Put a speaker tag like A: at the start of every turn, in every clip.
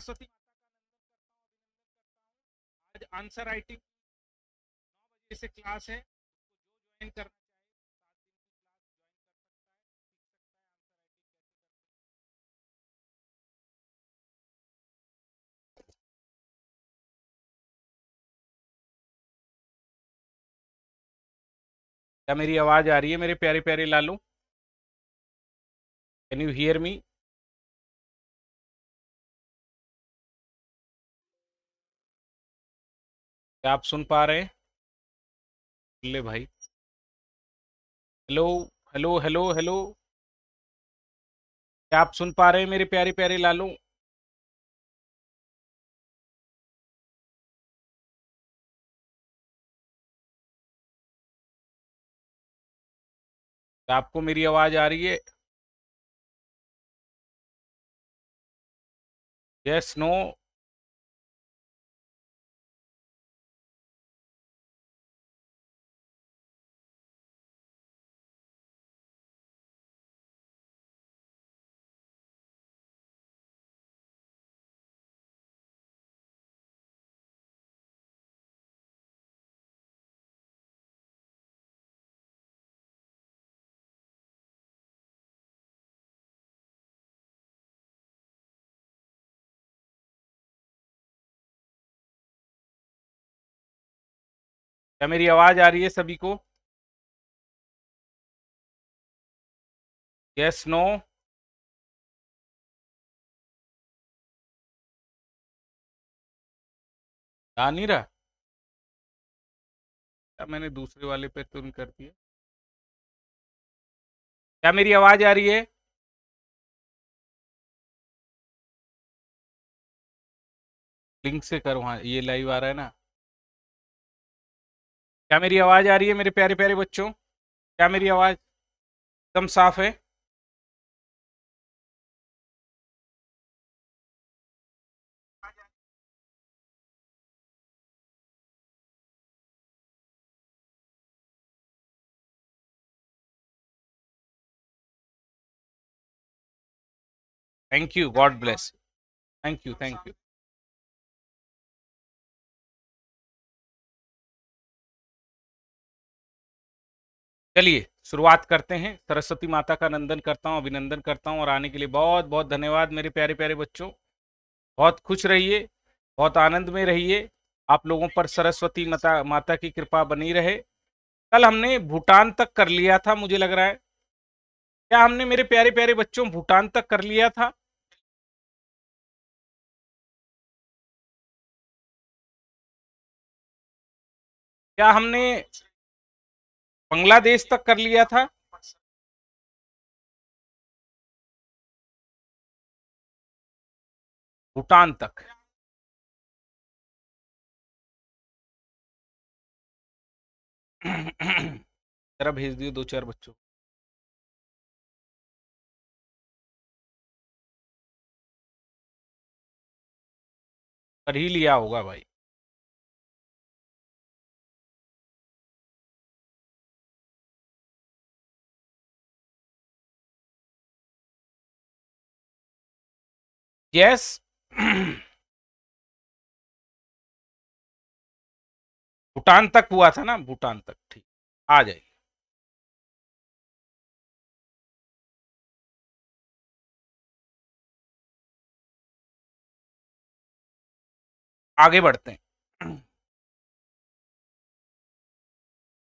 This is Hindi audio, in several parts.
A: सरस्वती माता का अभिनंदन करता हूँ आज आंसर राइटिंग नौ बजे से क्लास है उसको जो ज्वाइन करना क्या मेरी आवाज़ आ रही है मेरे प्यारे प्यारे Lalu can you hear me क्या आप सुन पा रहे ले भाई हेलो हेलो हेलो हेलो क्या आप सुन पा रहे हैं मेरे प्यारे प्यारे लालू आपको मेरी आवाज आ रही है यस नो क्या मेरी आवाज आ रही है सभी को यस नो आ नहीं रहा क्या मैंने दूसरे वाले पे तुरंत कर दिया क्या मेरी आवाज आ रही है लिंक से करो हाँ ये लाइव आ रहा है ना क्या मेरी आवाज़ आ रही है मेरे प्यारे प्यारे बच्चों क्या मेरी आवाज़ एकदम साफ है thank you God bless thank you thank you
B: चलिए शुरुआत करते हैं सरस्वती माता का नंदन करता हूँ अभिनंदन करता हूँ और आने के लिए बहुत बहुत धन्यवाद मेरे प्यारे प्यारे बच्चों बहुत खुश रहिए बहुत आनंद में रहिए आप लोगों पर सरस्वती माता माता की कृपा बनी रहे कल हमने भूटान तक कर लिया था मुझे लग रहा है क्या हमने मेरे प्यारे प्यारे बच्चों भूटान तक कर लिया था
A: क्या हमने बांग्लादेश तक कर लिया था भूटान तक जरा भेज दिए दो चार बच्चों कर ही लिया होगा भाई Yes. भूटान तक हुआ था ना भूटान तक ठीक आ जाइए आगे बढ़ते हैं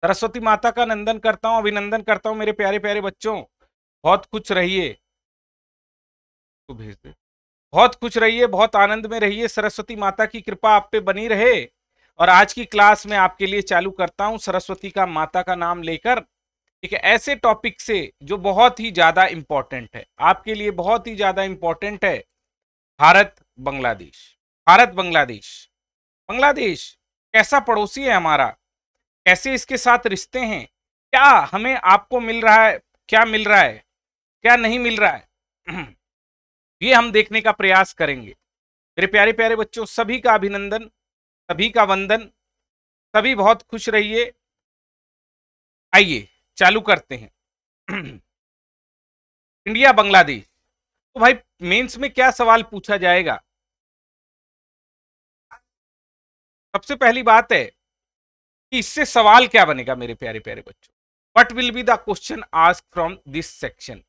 B: सरस्वती माता का नंदन करता हूं अभिनंदन करता हूं मेरे प्यारे प्यारे बच्चों बहुत कुछ रहिए तो भेज दे बहुत खुश रहिए बहुत आनंद में रहिए सरस्वती माता की कृपा आप पे बनी रहे और आज की क्लास में आपके लिए चालू करता हूँ सरस्वती का माता का नाम लेकर एक ऐसे टॉपिक से जो बहुत ही ज्यादा इंपॉर्टेंट है आपके लिए बहुत ही ज्यादा इंपॉर्टेंट है भारत बांग्लादेश भारत बांग्लादेश बांग्लादेश कैसा पड़ोसी है हमारा कैसे इसके साथ रिश्ते हैं क्या हमें आपको मिल रहा है क्या मिल रहा है क्या नहीं मिल रहा है ये हम देखने का प्रयास करेंगे मेरे प्यारे प्यारे बच्चों सभी का अभिनंदन सभी का वंदन सभी बहुत खुश रहिए आइए चालू करते हैं इंडिया बांग्लादेश तो भाई मेंस में क्या सवाल पूछा जाएगा सबसे पहली बात है कि इससे सवाल क्या बनेगा मेरे प्यारे प्यारे बच्चों what will be the question ask from this section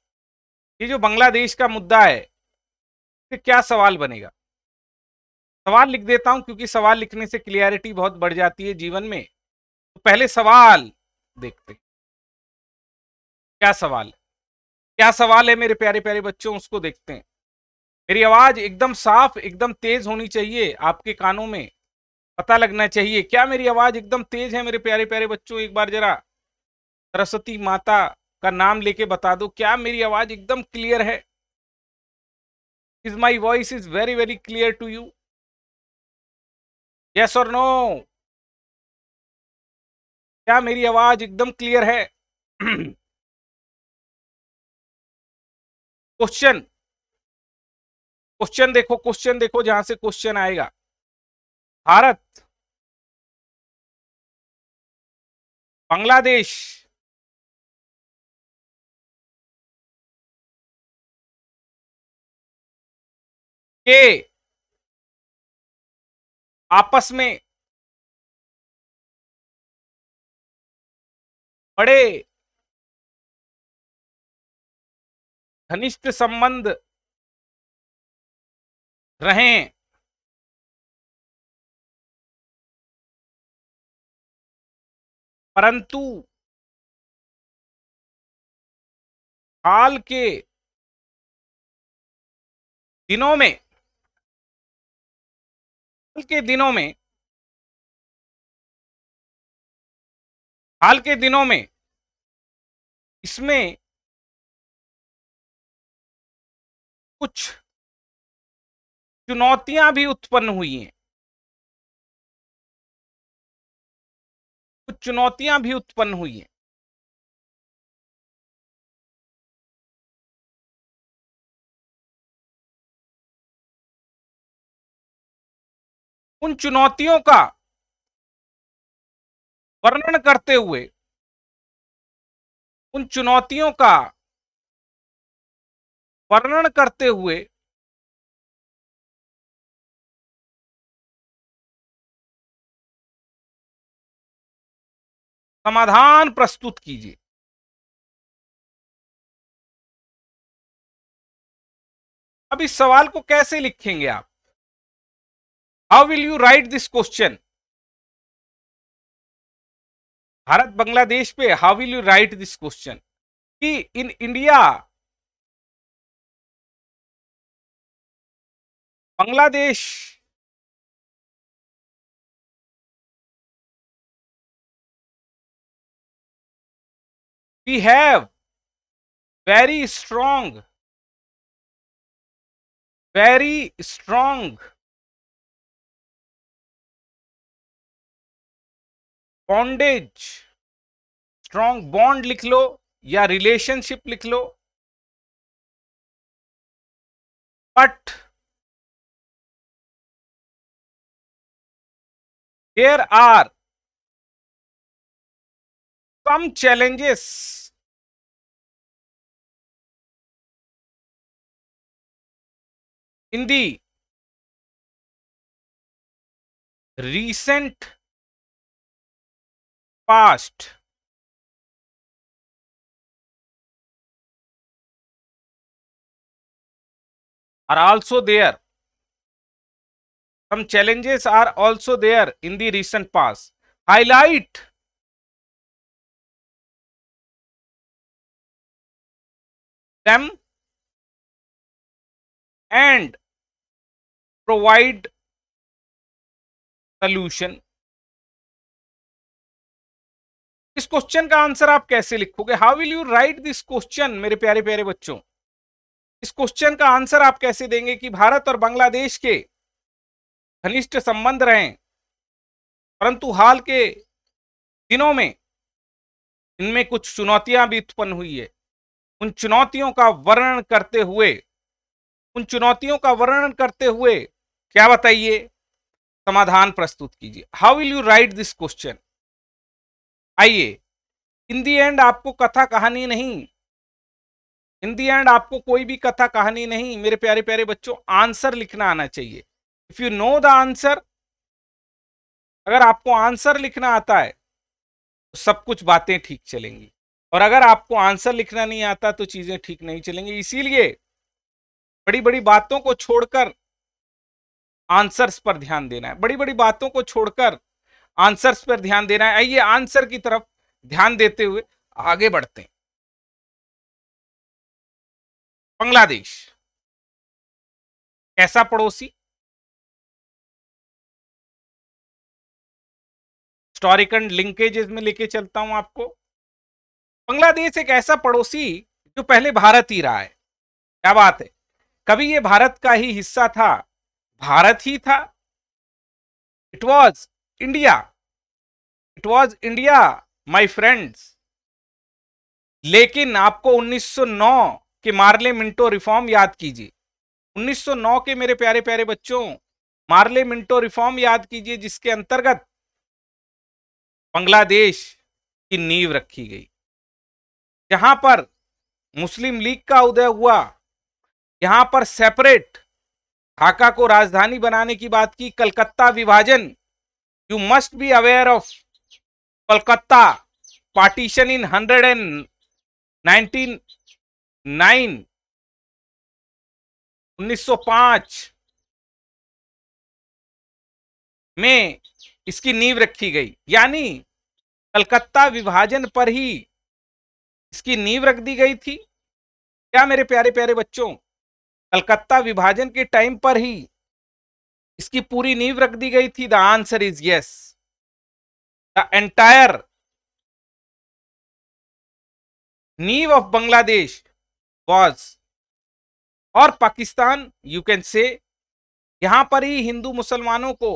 B: ये जो बांग्लादेश का मुद्दा है फिर क्या सवाल बनेगा सवाल लिख देता हूं क्योंकि सवाल लिखने से क्लियरिटी बहुत बढ़ जाती है जीवन में तो पहले सवाल देखते क्या सवाल है? क्या सवाल है मेरे प्यारे प्यारे बच्चों उसको देखते हैं मेरी आवाज एकदम साफ एकदम तेज होनी चाहिए आपके कानों में पता लगना चाहिए क्या मेरी आवाज एकदम तेज है मेरे प्यारे प्यारे बच्चों एक बार जरा सरस्वती माता का नाम लेके बता दो क्या मेरी आवाज एकदम क्लियर है is my voice is very very clear
A: to you yes or no क्या मेरी आवाज एकदम क्लियर है क्वेश्चन क्वेश्चन देखो क्वेश्चन देखो जहां से क्वेश्चन आएगा भारत बांग्लादेश के आपस में बड़े घनिष्ठ संबंध रहे परंतु हाल के दिनों में के दिनों में हाल के दिनों में इसमें कुछ चुनौतियां भी उत्पन्न हुई हैं कुछ चुनौतियां भी उत्पन्न हुई हैं उन चुनौतियों का वर्णन करते हुए उन चुनौतियों का वर्णन करते हुए समाधान प्रस्तुत कीजिए अब इस सवाल को कैसे लिखेंगे आप
B: how will you write this question Bharat Bangladesh पे how will you write this question कि in India
A: Bangladesh we have very strong very strong bondage strong bond लिख लो या रिलेशनशिप लिख लो but there are some challenges in the recent past
B: are also there. Some challenges are also there in the recent past. Highlight
A: them and provide solution
B: इस क्वेश्चन का आंसर आप कैसे लिखोगे how will you write this question मेरे प्यारे प्यारे बच्चों इस क्वेश्चन का आंसर आप कैसे देंगे कि भारत और बांग्लादेश के घनिष्ठ संबंध रहे परंतु हाल के दिनों में इनमें कुछ चुनौतियां भी उत्पन्न हुई है उन चुनौतियों का वर्णन करते हुए उन चुनौतियों का वर्णन करते हुए क्या बताइए समाधान प्रस्तुत कीजिए how will you write this question आइए इन दी एंड आपको कथा कहानी नहीं इन दी एंड आपको कोई भी कथा कहानी नहीं मेरे प्यारे प्यारे बच्चों आंसर लिखना आना चाहिए if you know the answer अगर आपको आंसर लिखना आता है तो सब कुछ बातें ठीक चलेंगी और अगर आपको आंसर लिखना नहीं आता तो चीजें ठीक नहीं चलेंगी इसीलिए बड़ी बड़ी बातों को छोड़कर आंसर्स पर ध्यान देना है बड़ी बड़ी बातों को छोड़कर आंसर्स पर ध्यान देना है आइए आंसर की तरफ ध्यान देते हुए आगे बढ़ते हैं
A: बांग्लादेश कैसा पड़ोसी हिस्टोरिकल लिंकेजेस
B: में लेके चलता हूं आपको बांग्लादेश एक ऐसा पड़ोसी जो पहले भारत ही रहा है क्या बात है कभी ये भारत का ही हिस्सा था भारत ही था it was India it was India my friends लेकिन आपको 1909 के मार्ले मिंटो रिफॉर्म याद कीजिए 1909 के मेरे प्यारे प्यारे बच्चों मार्ले मिंटो रिफॉर्म याद कीजिए जिसके अंतर्गत बांग्लादेश की नींव रखी गई जहां पर मुस्लिम लीग का उदय हुआ यहां पर सेपरेट ढाका को राजधानी बनाने की बात की कलकत्ता विभाजन you must be aware of Kolkata partition in 199 1905 में इसकी नींव रखी गई यानी कलकत्ता विभाजन पर ही इसकी नींव रख दी गई थी क्या मेरे प्यारे प्यारे बच्चों कलकत्ता विभाजन के टाइम पर ही इसकी पूरी नींव रख दी गई थी the answer is yes the entire
A: नींव ऑफ बांग्लादेश
B: वॉज और पाकिस्तान यू कैन से यहां पर ही हिंदू मुसलमानों को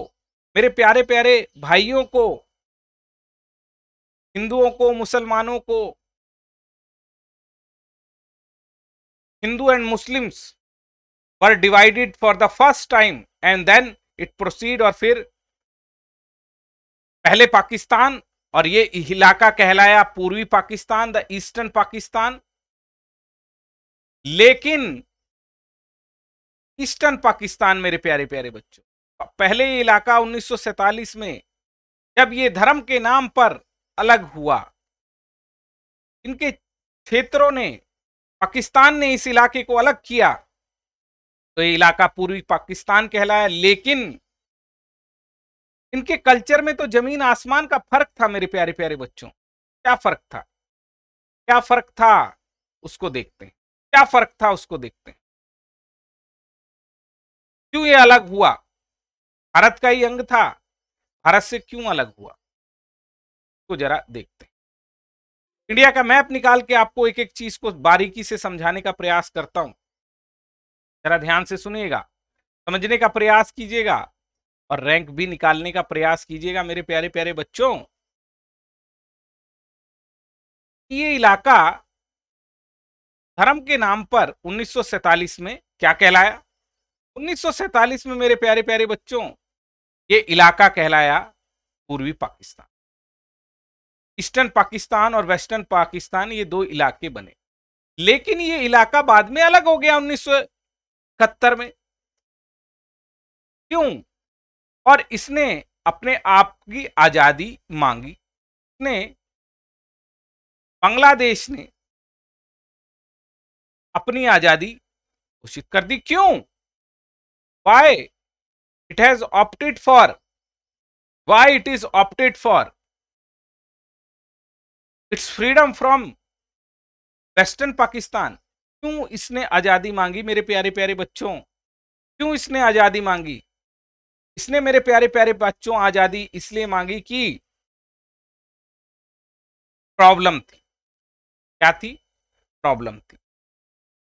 B: मेरे प्यारे प्यारे भाइयों को
A: हिंदुओं को मुसलमानों को
B: Hindu and Muslims were divided for the first time and then it proceed और फिर पहले पाकिस्तान और ये इलाका कहलाया पूर्वी पाकिस्तान द ईस्टर्न पाकिस्तान लेकिन ईस्टर्न पाकिस्तान मेरे प्यारे प्यारे बच्चों पहले ये इलाका 1947 में जब ये धर्म के नाम पर अलग हुआ इनके क्षेत्रों ने पाकिस्तान ने इस इलाके को अलग किया तो ये इलाका पूर्वी पाकिस्तान कहलाया लेकिन इनके कल्चर में तो जमीन आसमान का फर्क था मेरे प्यारे प्यारे बच्चों क्या फर्क था क्या फर्क था उसको देखते हैं
A: क्या फर्क था उसको देखते हैं क्यों ये अलग हुआ
B: भारत का ही अंग था भारत से क्यों अलग हुआ तो जरा देखते हैं इंडिया का मैप निकाल के आपको एक एक चीज को बारीकी से समझाने का प्रयास करता हूं जरा ध्यान से सुनिएगा समझने का प्रयास कीजिएगा और रैंक भी निकालने का प्रयास कीजिएगा मेरे प्यारे प्यारे बच्चों ये इलाका धर्म के नाम पर 1947 में क्या कहलाया 1947 में मेरे प्यारे प्यारे बच्चों ये इलाका कहलाया पूर्वी पाकिस्तान ईस्टर्न पाकिस्तान और वेस्टर्न पाकिस्तान ये दो इलाके बने लेकिन ये इलाका बाद में अलग हो गया उन्नीस इकहत्तर में क्यों और इसने अपने आप की आज़ादी मांगी
A: इसने बांग्लादेश ने
B: अपनी आज़ादी घोषित कर दी क्यों why it has opted for why it is opted for its freedom from western Pakistan क्यों इसने आज़ादी मांगी मेरे प्यारे प्यारे बच्चों क्यों इसने आज़ादी मांगी इसने मेरे प्यारे प्यारे बच्चों आज़ादी इसलिए मांगी कि प्रॉब्लम थी क्या थी प्रॉब्लम थी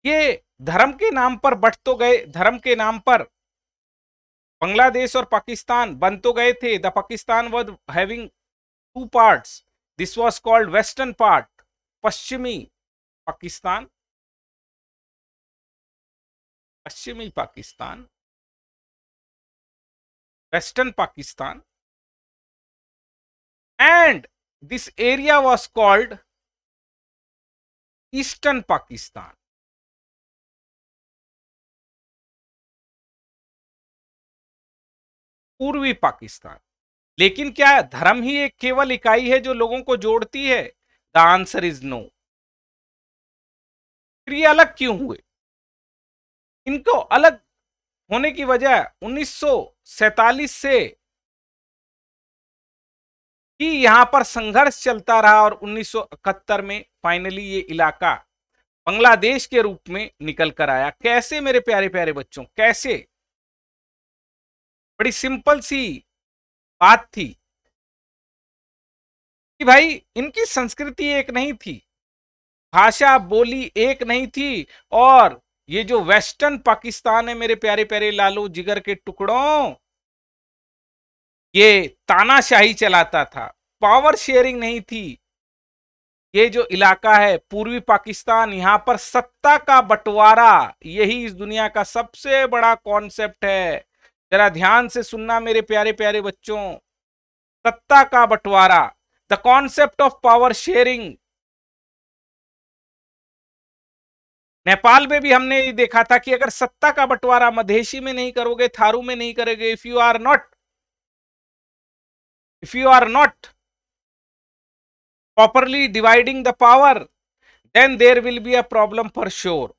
B: ये धर्म के नाम पर बट तो गए धर्म के नाम पर बांग्लादेश और पाकिस्तान बन तो गए थे the Pakistan was having two parts this was called western part पश्चिमी पाकिस्तान
A: पश्चिमी Pakistan western Pakistan and this area was called eastern Pakistan
B: पूर्वी पाकिस्तान लेकिन क्या धर्म ही एक केवल इकाई है जो लोगों को जोड़ती है द आंसर इज नो फिर ये अलग क्यों हुए इनको अलग होने की वजह उन्नीस से कि यहां पर संघर्ष चलता रहा और उन्नीस में फाइनली ये इलाका बांग्लादेश के रूप में निकल कर आया कैसे मेरे प्यारे प्यारे बच्चों कैसे बड़ी सिंपल सी बात थी कि भाई इनकी संस्कृति एक नहीं थी भाषा बोली एक नहीं थी और ये जो वेस्टर्न पाकिस्तान है मेरे प्यारे प्यारे लालू जिगर के टुकड़ों ये तानाशाही चलाता था पावर शेयरिंग नहीं थी ये जो इलाका है पूर्वी पाकिस्तान यहां पर सत्ता का बंटवारा यही इस दुनिया का सबसे बड़ा कॉन्सेप्ट है जरा ध्यान से सुनना मेरे प्यारे प्यारे बच्चों सत्ता का बंटवारा the concept of power sharing Nepal में भी हमने देखा था कि अगर सत्ता का बंटवारा मधेशी में नहीं करोगे थारू में नहीं करोगे if you are not if you are not properly dividing the power then there will be a problem for sure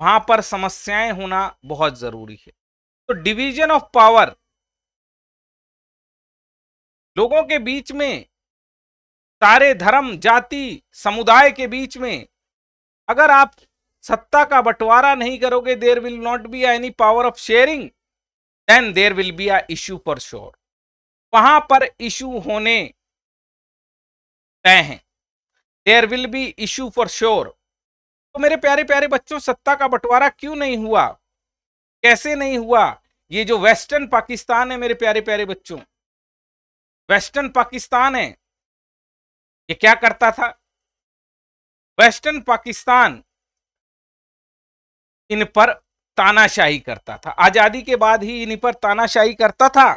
B: वहां पर समस्याएं होना बहुत जरूरी है तो डिवीजन ऑफ पावर लोगों के बीच में सारे धर्म जाति समुदाय के बीच में अगर आप सत्ता का बंटवारा नहीं करोगे there will not be any power of sharing then there will be a issue for sure वहां पर इशू होने तय हैं there will be issue for sure तो मेरे प्यारे प्यारे बच्चों सत्ता का बंटवारा क्यों नहीं हुआ कैसे नहीं हुआ ये जो वेस्टर्न पाकिस्तान है मेरे प्यारे प्यारे बच्चों वेस्टर्न पाकिस्तान है ये क्या करता था वेस्टर्न पाकिस्तान इन पर तानाशाही करता था आजादी के बाद ही इन पर तानाशाही करता था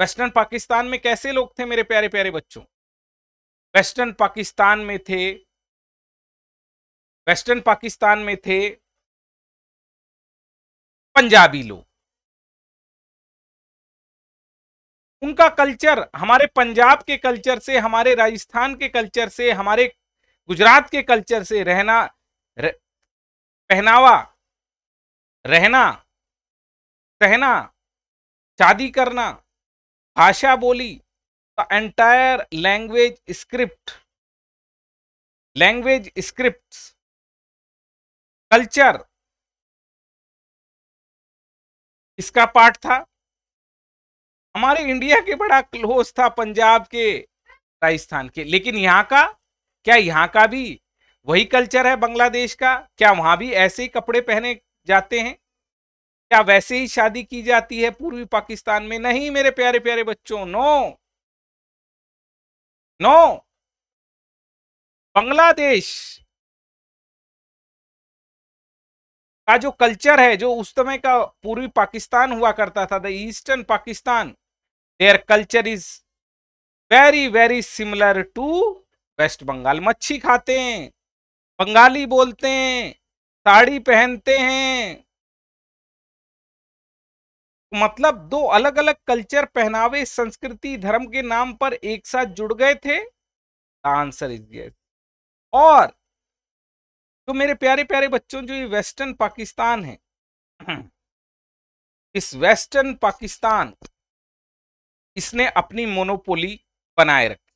B: वेस्टर्न पाकिस्तान में कैसे लोग थे मेरे प्यारे प्यारे बच्चों वेस्टर्न पाकिस्तान में थे वेस्टर्न पाकिस्तान
A: में थे पंजाबी लोग
B: उनका कल्चर हमारे पंजाब के कल्चर से हमारे राजस्थान के कल्चर से हमारे गुजरात के कल्चर से रहना पहनावा रहना कहना शादी करना भाषा बोली the entire language script language script culture इसका पार्ट था हमारे इंडिया के बड़ा क्लोज था पंजाब के राजस्थान के लेकिन यहाँ का क्या यहाँ का भी वही कल्चर है बांग्लादेश का क्या वहां भी ऐसे ही कपड़े पहने जाते हैं क्या वैसे ही शादी की जाती है पूर्वी पाकिस्तान में नहीं मेरे प्यारे प्यारे बच्चों नो नो बांग्लादेश का जो कल्चर है जो उस समय का पूर्वी पाकिस्तान हुआ करता था the eastern Pakistan there culture is very very similar to West Bengal मच्छी खाते हैं बंगाली बोलते हैं साड़ी पहनते हैं मतलब दो अलग अलग कल्चर पहनावे संस्कृति धर्म के नाम पर एक साथ जुड़ गए थे आंसर इज यस और तो मेरे प्यारे प्यारे बच्चों जो ये वेस्टर्न पाकिस्तान है इस वेस्टर्न पाकिस्तान इसने अपनी मोनोपोली बनाए रखी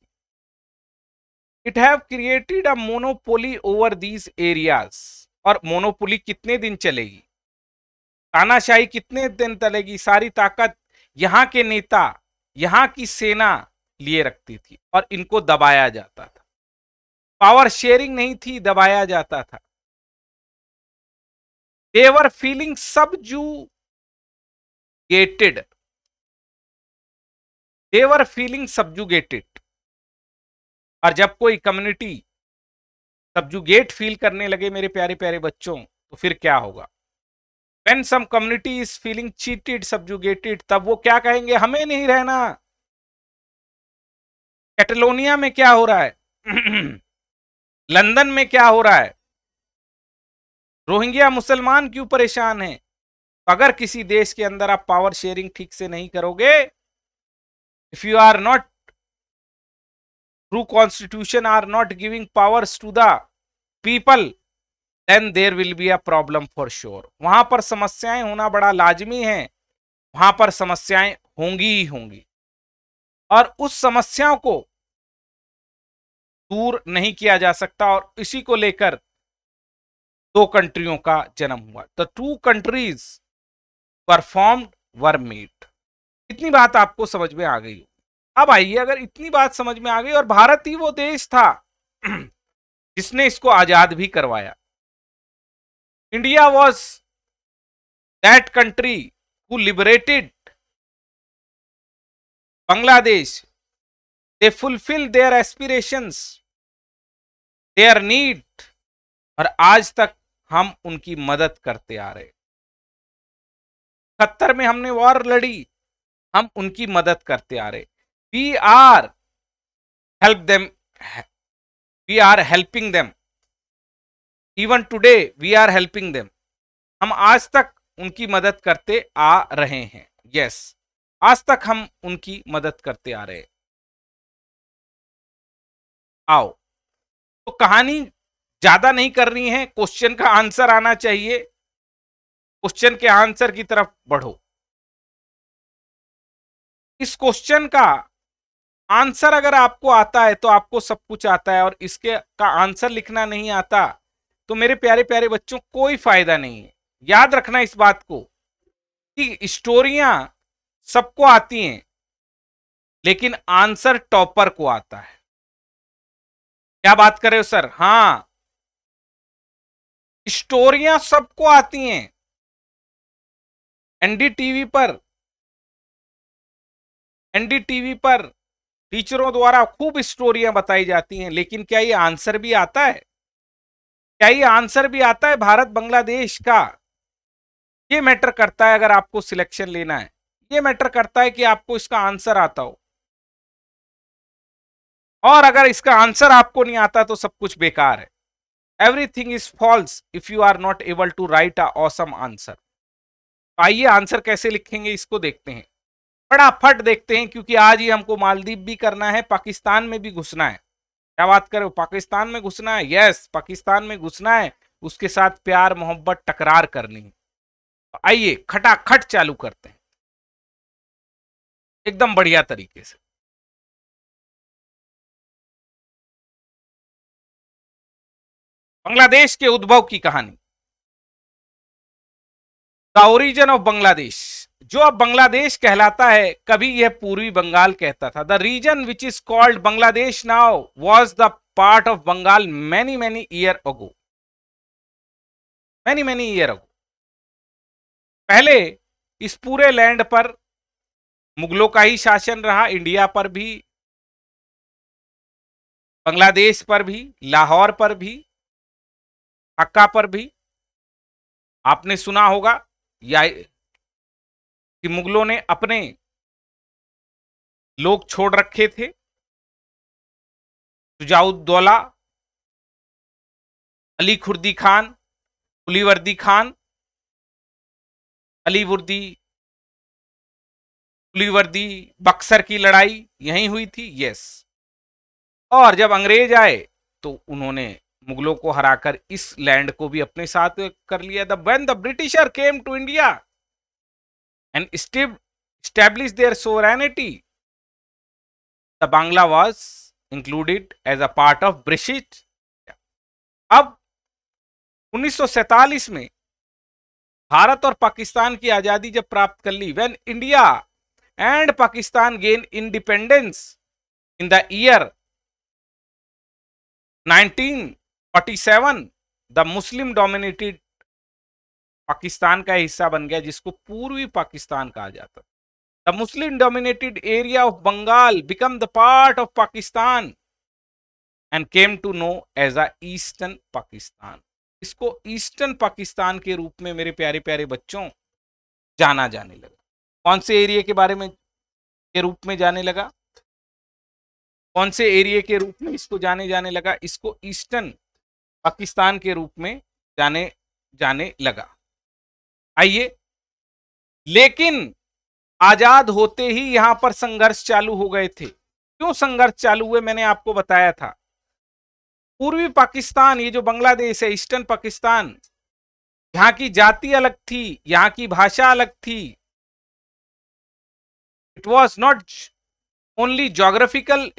B: it have created a monopoly over these areas और मोनोपोली कितने दिन चलेगी तानाशाही कितने दिन चलेगी सारी ताकत यहाँ के नेता यहाँ की सेना लिए रखती थी और इनको दबाया जाता था पावर शेयरिंग नहीं थी दबाया जाता था देवर फीलिंग सब जू गेटेड देवर फीलिंग सब्जुगेटेड और जब कोई कम्युनिटी सब्जुगेट फील करने लगे मेरे प्यारे प्यारे बच्चों तो फिर क्या होगा when some community is feeling cheated subjugated तब वो क्या कहेंगे हमें नहीं रहना कैटलोनिया में क्या हो रहा है लंदन में क्या हो रहा है रोहिंग्या मुसलमान क्यों परेशान है अगर किसी देश के अंदर आप पावर शेयरिंग ठीक से नहीं करोगे if you are not through constitution are not giving powers to the people then there will be a problem for sure वहां पर समस्याएं होना बड़ा लाजमी है वहां पर समस्याएं होंगी ही होंगी और उस समस्याओं को दूर नहीं किया जा सकता और इसी को लेकर दो कंट्रियों का जन्म हुआ the two countries performed were made इतनी बात आपको समझ में आ गई अब आइए अगर इतनी बात समझ में आ गई और भारत ही वो देश था जिसने इसको आजाद भी करवाया India was that country who liberated
A: Bangladesh they fulfil their
B: aspirations their need और आज तक हम उनकी मदद करते आ रहे इकहत्तर में हमने वॉर लड़ी हम उनकी मदद करते आ रहे are help them we are helping them even today we are helping them हम आज तक उनकी मदद करते आ रहे हैं यस yes, आज तक हम उनकी मदद करते आ रहे आओ तो कहानी ज्यादा नहीं कर रही है क्वेश्चन का आंसर आना चाहिए क्वेश्चन के आंसर की तरफ बढ़ो इस क्वेश्चन का आंसर अगर आपको आता है तो आपको सब कुछ आता है और इसके का आंसर लिखना नहीं आता तो मेरे प्यारे प्यारे बच्चों कोई फायदा नहीं है याद रखना इस बात को कि स्टोरियां सबको आती हैं लेकिन आंसर टॉपर को आता है क्या बात कर रहे हो सर हां स्टोरियां सबको आती हैं एनडीटीवी पर एनडीटीवी पर टीचरों द्वारा खूब स्टोरियां बताई जाती हैं लेकिन क्या ये आंसर भी आता है क्या ये आंसर भी आता है भारत बांग्लादेश का ये मैटर करता है अगर आपको सिलेक्शन लेना है ये मैटर करता है कि आपको इसका आंसर आता हो और अगर इसका आंसर आपको नहीं आता तो सब कुछ बेकार है everything is false if you are not able to write a awesome answer आइए आंसर कैसे लिखेंगे इसको देखते हैं फटाफट देखते हैं क्योंकि आज ही हमको मालदीव भी करना है पाकिस्तान में भी घुसना है क्या बात करो पाकिस्तान में घुसना है यस पाकिस्तान में घुसना है उसके साथ प्यार मोहब्बत टकरार करनी है तो आइए खटाखट चालू करते हैं
A: एकदम बढ़िया तरीके से बांग्लादेश के उद्भव की कहानी
B: द ओरिजिन ऑफ बांग्लादेश जो अब बांग्लादेश कहलाता है कभी यह पूर्वी बंगाल कहता था the region which is called Bangladesh now was the part of Bengal many many year ago many many year ago पहले इस पूरे लैंड पर मुगलों का ही शासन रहा इंडिया पर भी बांग्लादेश पर भी लाहौर पर भी हक्का पर भी आपने सुना होगा या कि मुगलों ने
A: अपने लोग छोड़ रखे थे सुजाउद्दौला अली खुर्दी खान
B: उलीवर्दी खान अलीवर्दी उलीवर्दी बक्सर की लड़ाई यहीं हुई थी यस और जब अंग्रेज आए तो उन्होंने मुगलों को हराकर इस लैंड को भी अपने साथ कर लिया the when the britisher came to India and establish their sovereignty. The Bangla was included as a part of British. ab 1947 में भारत और पाकिस्तान की आजादी जब प्राप्त कर ली when India and Pakistan gain independence in the year 1947 the muslim dominated Pakistan का हिस्सा बन गया जिसको पूर्वी पाकिस्तान कहा जाता the Muslim dominated area of Bengal become the part of Pakistan and came to know as a eastern Pakistan इसको ईस्टर्न पाकिस्तान के रूप में मेरे प्यारे प्यारे बच्चों जाना जाने लगा कौन से एरिया के बारे में के रूप में जाने लगा कौन से एरिया के रूप में इसको जाने जाने लगा इसको ईस्टर्न पाकिस्तान के रूप में जाने जाने लगा आइए लेकिन आजाद होते ही यहां पर संघर्ष चालू हो गए थे क्यों संघर्ष चालू हुए मैंने आपको बताया था पूर्वी पाकिस्तान ये जो बांग्लादेश है ईस्टर्न पाकिस्तान यहां की जाति अलग थी यहां की भाषा अलग थी इट वॉज नॉट ओनली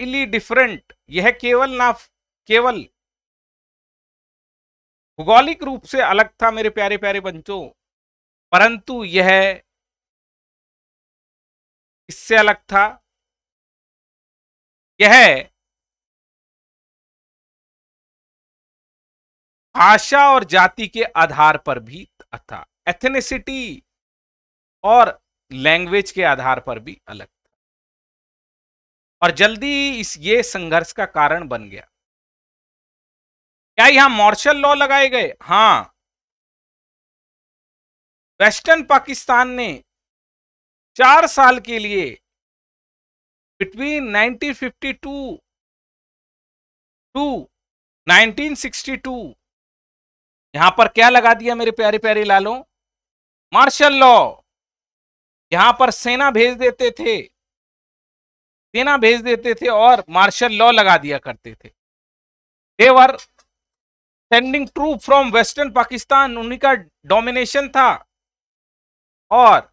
B: इली डिफरेंट यह केवल ना केवल भौगोलिक रूप से अलग था मेरे प्यारे प्यारे बच्चों परंतु यह
A: इससे अलग था यह
B: भाषा और जाति के आधार पर भी था एथेनिसिटी और लैंग्वेज के आधार पर भी अलग था और जल्दी इस ये संघर्ष का कारण बन गया क्या यहां मार्शल लॉ लगाए गए हां
A: वेस्टर्न पाकिस्तान ने चार साल के लिए बिटवीन 1952 टू
B: 1962 यहां पर क्या लगा दिया मेरे प्यारे प्यारे लालो मार्शल लॉ यहां पर सेना भेज देते थे सेना भेज देते थे और मार्शल लॉ लगा दिया करते थे they were sending troop from western Pakistan उन्हीं का डोमिनेशन था और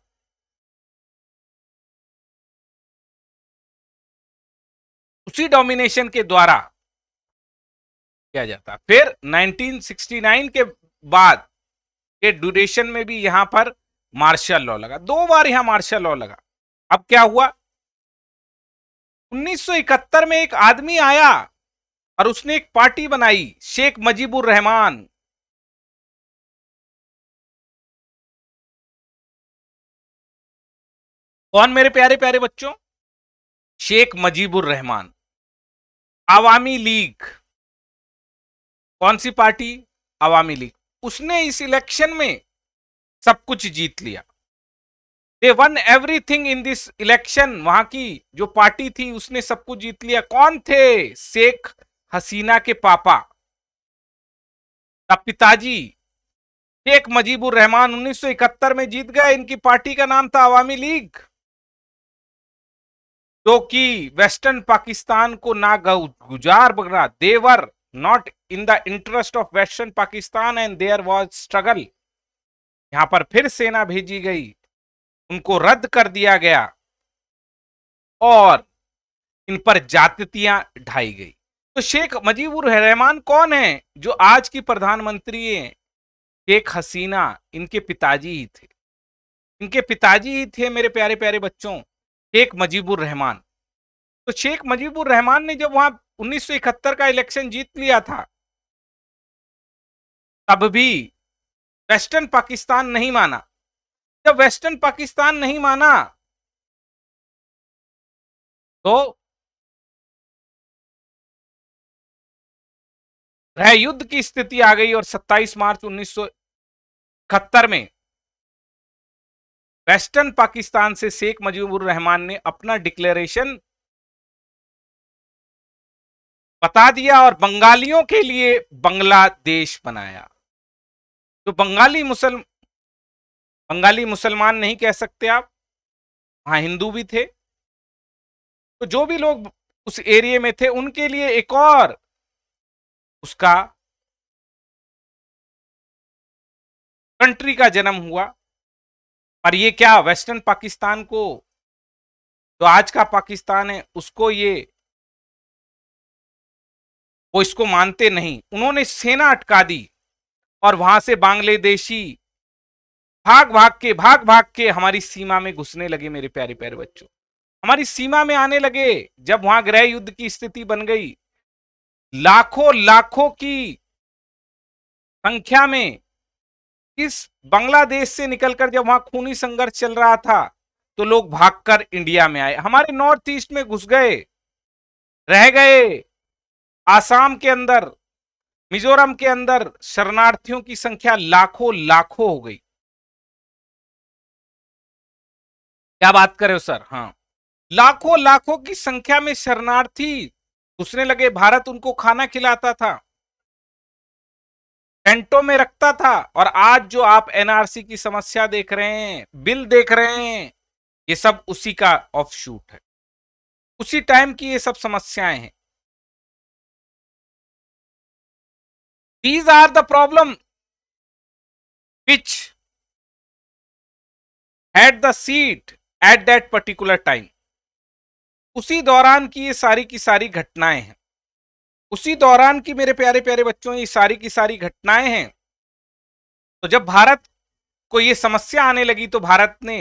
A: उसी डोमिनेशन के द्वारा
B: किया जाता फिर 1969 के बाद के ड्यूरेशन में भी यहां पर मार्शल लॉ लगा दो बार यहां मार्शल लॉ लगा अब क्या हुआ 1971 में एक आदमी आया और उसने एक पार्टी बनाई शेख मजीबुर रहमान कौन मेरे प्यारे प्यारे बच्चों शेख मजीबुर रहमान आवामी लीग कौन सी पार्टी आवामी लीग उसने इस इलेक्शन में सब कुछ जीत लिया they won everything in this election वहां की जो पार्टी थी उसने सब कुछ जीत लिया कौन थे शेख हसीना के पापा पिताजी शेख मजीबुर रहमान 1971 में जीत गए इनकी पार्टी का नाम था आवामी लीग तो कि वेस्टर्न पाकिस्तान को ना गुजार बगरा they were not in the interest of western Pakistan and there was struggle यहां पर फिर सेना भेजी गई उनको रद्द कर दिया गया और इन पर जातियां ढाई गई तो शेख मजीबुर रहमान कौन है जो आज की प्रधानमंत्री हैं शेख हसीना इनके पिताजी ही थे इनके पिताजी ही थे मेरे प्यारे प्यारे बच्चों शेख मजीबुर रहमान तो शेख मजीबुर रहमान ने जब वहां 1971 का इलेक्शन जीत लिया था तब भी वेस्टर्न पाकिस्तान नहीं माना जब वेस्टर्न पाकिस्तान नहीं माना तो रह युद्ध की स्थिति आ गई और 27 मार्च उन्नीस में वेस्टर्न पाकिस्तान से शेख मजीबुर रहमान ने अपना डिक्लेरेशन बता दिया और बंगालियों के लिए बांग्लादेश बनाया तो बंगाली मुसलम बंगाली मुसलमान नहीं कह सकते आप वहां हिंदू भी थे तो जो भी लोग उस एरिए में थे उनके लिए एक
A: और उसका
B: कंट्री का जन्म हुआ पर ये क्या वेस्टर्न पाकिस्तान को जो आज का पाकिस्तान है उसको ये वो इसको मानते नहीं उन्होंने सेना अटका दी और वहां से बांग्लादेशी भाग भाग के भाग भाग के हमारी सीमा में घुसने लगे मेरे प्यारे प्यारे बच्चों हमारी सीमा में आने लगे जब वहां गृह युद्ध की स्थिति बन गई लाखों लाखों की संख्या में किस बांग्लादेश से निकलकर जब वहां खूनी संघर्ष चल रहा था तो लोग भागकर इंडिया में आए हमारे नॉर्थ ईस्ट में घुस गए रह गए आसाम के अंदर मिजोरम के अंदर शरणार्थियों की संख्या लाखों लाखों हो गई क्या बात कर रहे हो सर हाँ लाखों लाखों की संख्या में शरणार्थी घुसने लगे भारत उनको खाना खिलाता था टेंटो में रखता था और आज जो आप एनआरसी की समस्या देख रहे हैं बिल देख रहे हैं ये सब उसी का ऑफ शूट है उसी टाइम की ये सब समस्याएं हैं
A: these are the problem
B: which at the seat at that particular time उसी दौरान की ये सारी की सारी घटनाएं हैं उसी दौरान की मेरे प्यारे प्यारे बच्चों ये सारी की सारी घटनाएं हैं तो जब भारत को ये समस्या आने लगी तो भारत ने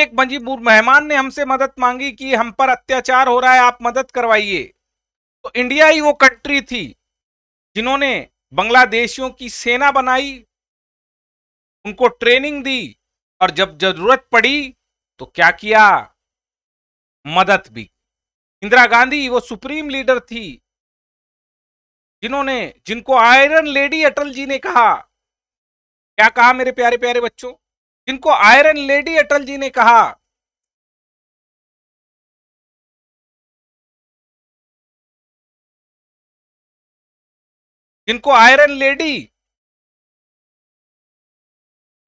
B: एक मजीबुर मेहमान ने हमसे मदद मांगी कि हम पर अत्याचार हो रहा है आप मदद करवाइए तो इंडिया ही वो कंट्री थी जिन्होंने बांग्लादेशियों की सेना बनाई उनको ट्रेनिंग दी और जब जरूरत पड़ी तो क्या किया मदद भी इंदिरा गांधी वो सुप्रीम लीडर थी जिन्होंने जिनको आयरन लेडी अटल जी ने कहा क्या कहा मेरे प्यारे प्यारे बच्चों जिनको आयरन लेडी अटल जी
A: ने कहा जिनको आयरन लेडी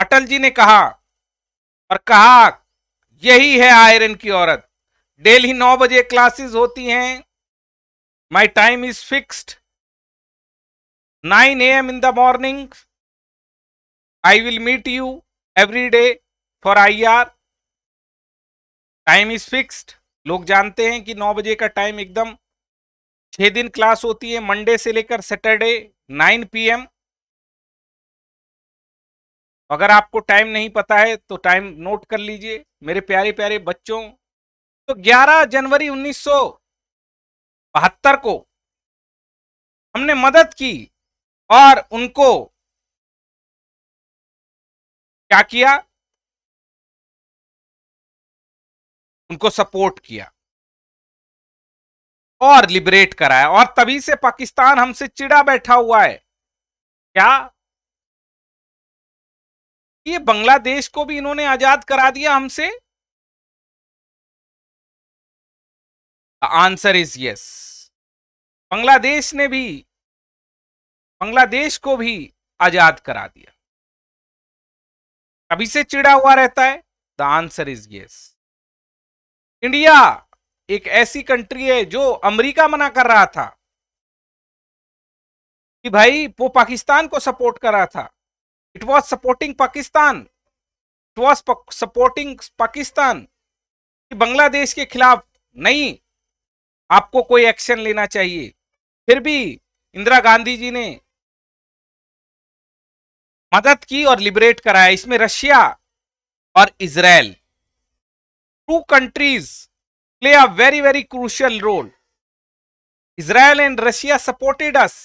B: अटल जी ने कहा और कहा यही है आयरन की औरत डेली नौ बजे क्लासेस होती हैं my time is fixed nine A M in the morning I will meet you every day for I are time is fixed लोग जानते हैं कि नौ बजे का टाइम एकदम छः दिन क्लास होती है मंडे से लेकर सैटरडे नाइन पी एम अगर आपको टाइम नहीं पता है तो टाइम नोट कर लीजिए मेरे प्यारे प्यारे बच्चों तो 11 जनवरी उन्नीस को हमने मदद की और उनको क्या किया उनको सपोर्ट किया और लिबरेट कराया और तभी से पाकिस्तान हमसे चिड़ा बैठा हुआ है क्या ये बांग्लादेश को भी इन्होंने आजाद करा दिया
A: हमसे आंसर इज यस
B: बांग्लादेश ने भी बांग्लादेश को भी आजाद करा दिया कभी से चिड़ा हुआ रहता है the answer is yes India एक ऐसी कंट्री है जो अमेरिका मना कर रहा था कि भाई वो पाकिस्तान को सपोर्ट कर रहा था it was supporting Pakistan it was supporting Pakistan Bangladesh के खिलाफ नहीं आपको कोई एक्शन लेना चाहिए फिर भी इंदिरा गांधी जी ने मदद की और लिबरेट कराया इसमें रशिया और Israel two countries play a very very crucial role Israel and Russia supported us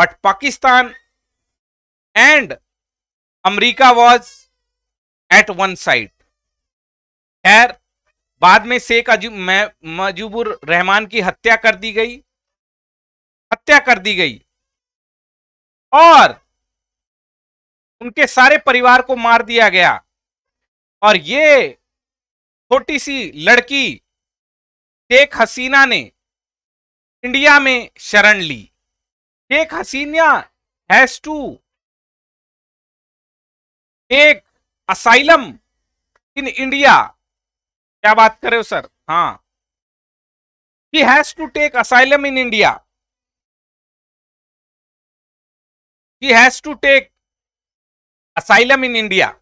B: but Pakistan and America was at one side खैर बाद में शेख मजूबुर रहमान की हत्या कर दी गई हत्या कर दी गई और उनके सारे परिवार को मार दिया गया और ये छोटी सी लड़की शेख हसीना ने इंडिया में शरण ली शेख हसीना हैज टू एक असाइलम इन इंडिया
A: क्या बात करे हो सर हाँ he has to take asylum in India he has to take
B: asylum in India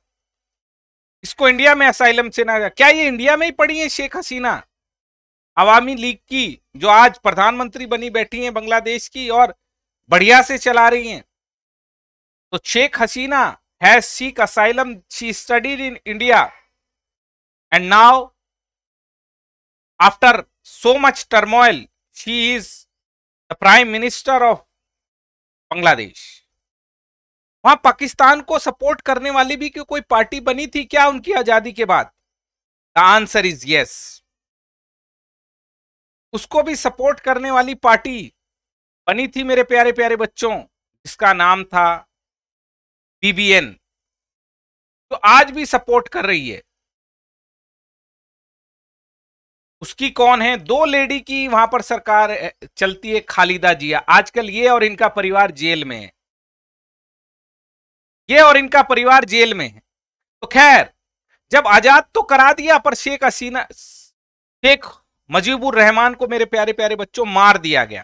B: इसको इंडिया में असाइलम से ना क्या ये इंडिया में ही पड़ी है शेख हसीना आवामी लीग की जो आज प्रधानमंत्री बनी बैठी है बांग्लादेश की और बढ़िया से चला रही हैं तो Sheikh Hasina has seek asylum she studied in India and now after so much turmoil she is the prime minister of bangladesh वहां पाकिस्तान को सपोर्ट करने वाली भी कोई पार्टी बनी थी क्या उनकी आजादी के बाद द आंसर इज यस उसको भी सपोर्ट करने वाली पार्टी बनी थी मेरे प्यारे प्यारे बच्चों जिसका नाम था बीबीएन तो आज भी सपोर्ट कर रही है उसकी कौन है दो लेडी की वहां पर सरकार चलती है खालिदा जिया आजकल ये और इनका परिवार जेल में है ये और इनका परिवार जेल में है तो खैर जब आजाद तो करा दिया पर शेख हसीना शेख मजीबुर रहमान को मेरे प्यारे प्यारे बच्चों मार दिया गया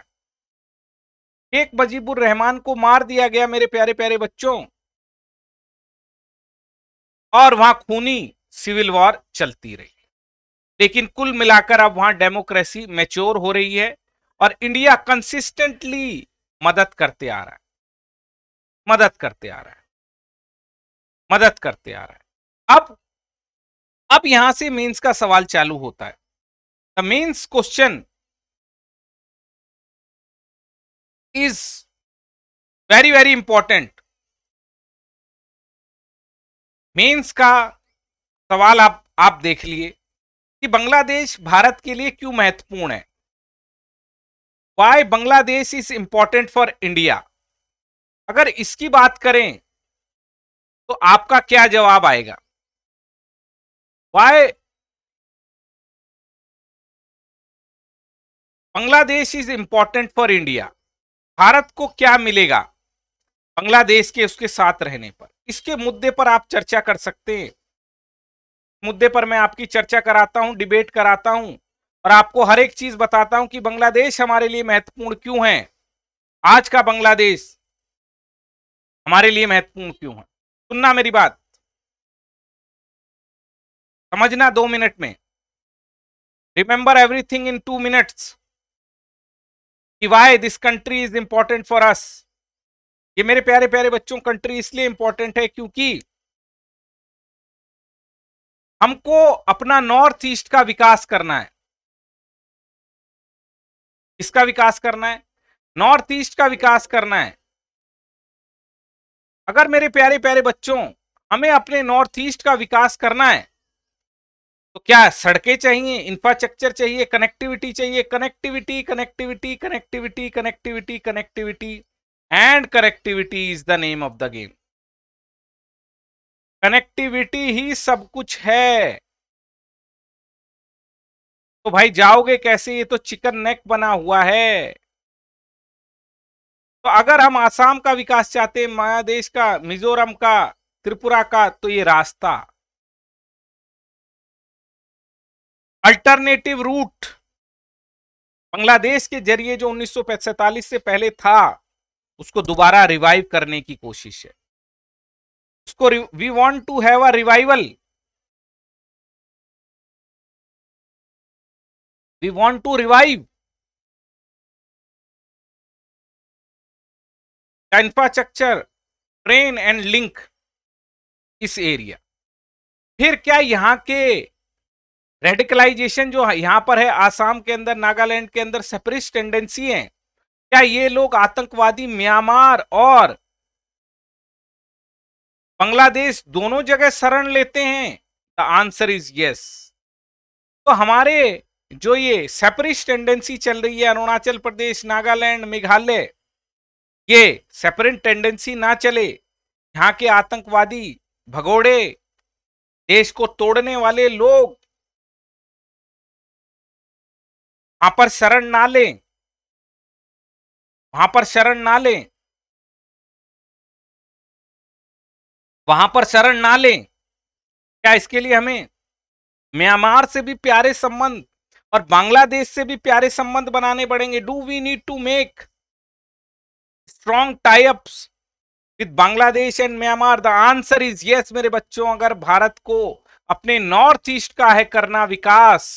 B: शेख मजीबुर रहमान को मार दिया गया मेरे प्यारे प्यारे बच्चों और वहां खूनी सिविल वॉर चलती रही लेकिन कुल मिलाकर अब वहां डेमोक्रेसी मेच्योर हो रही है और इंडिया कंसिस्टेंटली मदद करते आ रहा है मदद करते आ रहा है मदद करते आ रहा है अब अब यहां से मेंस का सवाल चालू होता है the mains question
A: is very very important mains का सवाल आप आप
B: देख लिए कि बांग्लादेश भारत के लिए क्यों महत्वपूर्ण है why Bangladesh is important for India अगर इसकी बात करें तो आपका क्या जवाब आएगा why
A: Bangladesh is
B: important for India Bharat को क्या मिलेगा बांग्लादेश के उसके साथ रहने पर इसके मुद्दे पर आप चर्चा कर सकते हैं मुद्दे पर मैं आपकी चर्चा कराता हूं डिबेट कराता हूं और आपको हर एक चीज बताता हूं कि बांग्लादेश हमारे लिए महत्वपूर्ण क्यों है आज का बांग्लादेश हमारे लिए
A: महत्वपूर्ण क्यों है सुनना मेरी बात समझना
B: दो मिनट में remember everything in two minutes कि why this country is important for us ये मेरे प्यारे प्यारे बच्चों कंट्री इसलिए इंपॉर्टेंट है क्योंकि हमको
A: अपना नॉर्थ ईस्ट का विकास करना है किसका
B: विकास करना है नॉर्थ ईस्ट का विकास करना है अगर मेरे प्यारे प्यारे बच्चों हमें अपने नॉर्थ ईस्ट का विकास करना है तो क्या सड़कें चाहिए इंफ्रास्ट्रक्चर चाहिए कनेक्टिविटी चाहिए connectivity connectivity connectivity connectivity connectivity and connectivity is the name of the game connectivity ही सब कुछ है तो भाई जाओगे कैसे ये तो चिकन नेक बना हुआ है तो अगर हम आसाम का विकास चाहते हैं महादेश का मिजोरम का त्रिपुरा का तो ये रास्ता अल्टरनेटिव रूट बांग्लादेश के जरिए जो उन्नीस से पहले था उसको दोबारा रिवाइव करने की कोशिश है उसको we want to have a revival
A: we want to revive infrastructure train
B: and link इस एरिया फिर क्या यहां के रेडिकलाइजेशन जो यहां पर है आसाम के अंदर नागालैंड के अंदर सेपरिस्ट टेंडेंसी है क्या ये लोग आतंकवादी म्यांमार और बांग्लादेश दोनों जगह शरण लेते हैं द आंसर इज यस तो हमारे जो ये सेपरेट टेंडेंसी चल रही है अरुणाचल प्रदेश नागालैंड मेघालय ये सेपरेट टेंडेंसी ना चले यहाँ के आतंकवादी भगोड़े देश को तोड़ने वाले लोग वहां पर शरण ना लें
A: वहां पर शरण ना लें
B: वहां पर शरण ना लें क्या इसके लिए हमें म्यांमार से भी प्यारे संबंध और बांग्लादेश से भी प्यारे संबंध बनाने पड़ेंगे do we need to make strong types with Bangladesh and Myanmar the answer is yes मेरे बच्चों अगर भारत को अपने नॉर्थ ईस्ट का है करना विकास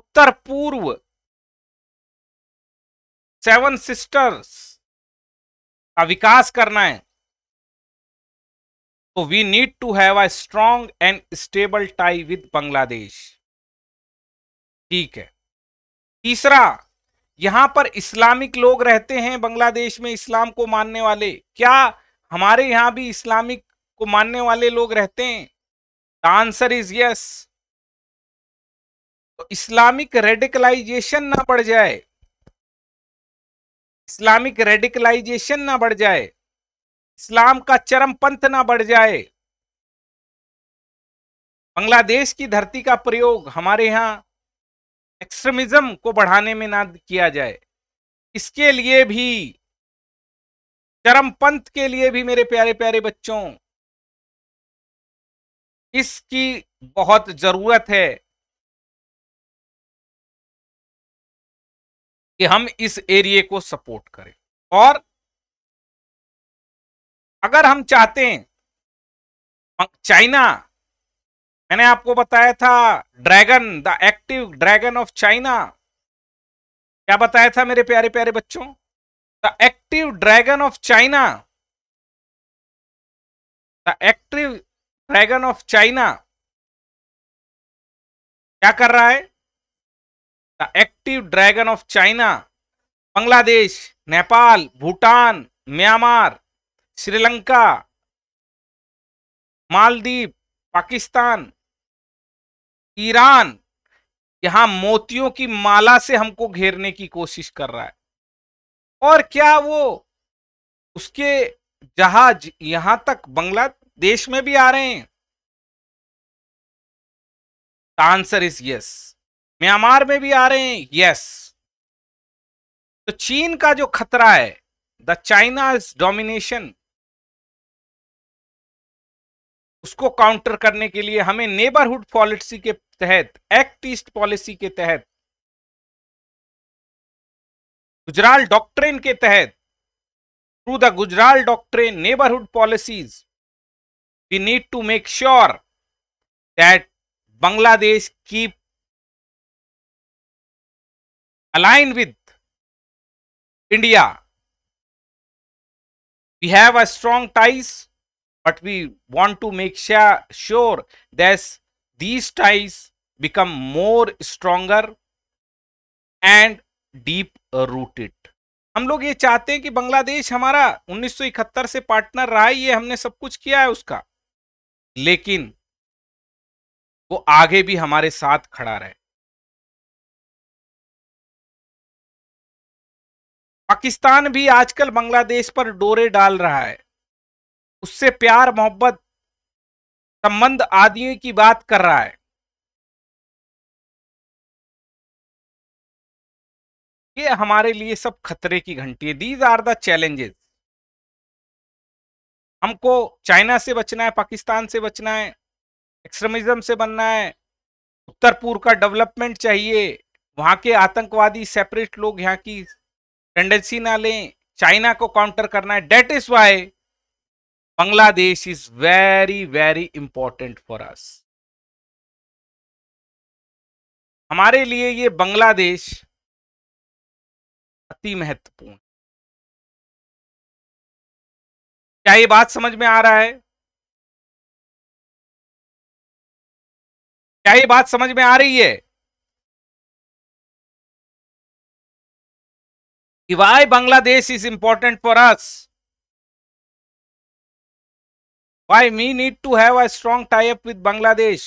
B: उत्तर
A: पूर्व सेवन सिस्टर्स
B: का विकास करना है तो we need to have a strong and stable tie with Bangladesh ठीक है तीसरा यहां पर इस्लामिक लोग रहते हैं बांग्लादेश में इस्लाम को मानने वाले क्या हमारे यहां भी इस्लामिक को मानने वाले लोग रहते हैं द आंसर इज यस तो इस्लामिक रेडिकलाइजेशन ना बढ़ जाए इस्लामिक रेडिकलाइजेशन ना बढ़ जाए इस्लाम का चरम पंथ ना बढ़ जाए बांग्लादेश की धरती का प्रयोग हमारे यहाँ एक्सट्रीमिज्म को बढ़ाने में ना किया जाए इसके लिए भी चरम पंथ के लिए भी मेरे प्यारे प्यारे बच्चों
A: इसकी बहुत जरूरत है कि हम इस एरिए को सपोर्ट करें और
B: अगर हम चाहते हैं चाइना मैंने आपको बताया था dragon the active dragon of China क्या बताया था मेरे प्यारे प्यारे बच्चों the active dragon of China the active dragon of China क्या कर रहा है the active dragon of China, Bangladesh, Nepal, Bhutan, Myanmar, Sri Lanka, Maldives Pakistan Iran यहां मोतियों की माला से हमको घेरने की कोशिश कर रहा है और क्या वो उसके जहाज यहां तक बांग्लादेश में भी आ रहे हैं आंसर इज यस म्यांमार में भी आ रहे हैं यस तो चीन का जो खतरा है द चाइना डोमिनेशन उसको काउंटर करने के लिए हमें नेबरहुड पॉलिसी के तहत एक्ट ईस्ट पॉलिसी के तहत गुजराल डॉक्ट्रेन के तहत through the Gujral doctrine neighbourhood policies we need to make sure that Bangladesh keep align with India. We have a strong ties, but we want to make sure that these ties become more stronger and deep rooted. हम लोग ये चाहते हैं कि बांग्लादेश हमारा 1971 से पार्टनर रहा है ये हमने सब कुछ किया है उसका लेकिन वो आगे भी हमारे साथ खड़ा रहे
A: पाकिस्तान भी आजकल बांग्लादेश पर डोरे डाल रहा है उससे प्यार मोहब्बत संबंध
B: आदि की बात कर रहा है ये हमारे लिए सब खतरे की घंटी है दीज आर द चैलेंजेस हमको चाइना से बचना है पाकिस्तान से बचना है एक्सट्रीमिज्म से बनना है उत्तर पूर्व का डेवलपमेंट चाहिए वहां के आतंकवादी सेपरेट लोग यहाँ की टेंडेंसी ना लें चाइना को काउंटर करना है that is why Bangladesh is very very important for us हमारे लिए ये बांग्लादेश
A: अति महत्वपूर्ण क्या ये बात समझ में आ रहा है क्या ये बात समझ में आ रही है कि why Bangladesh is important for us
B: why me need to have a strong type with Bangladesh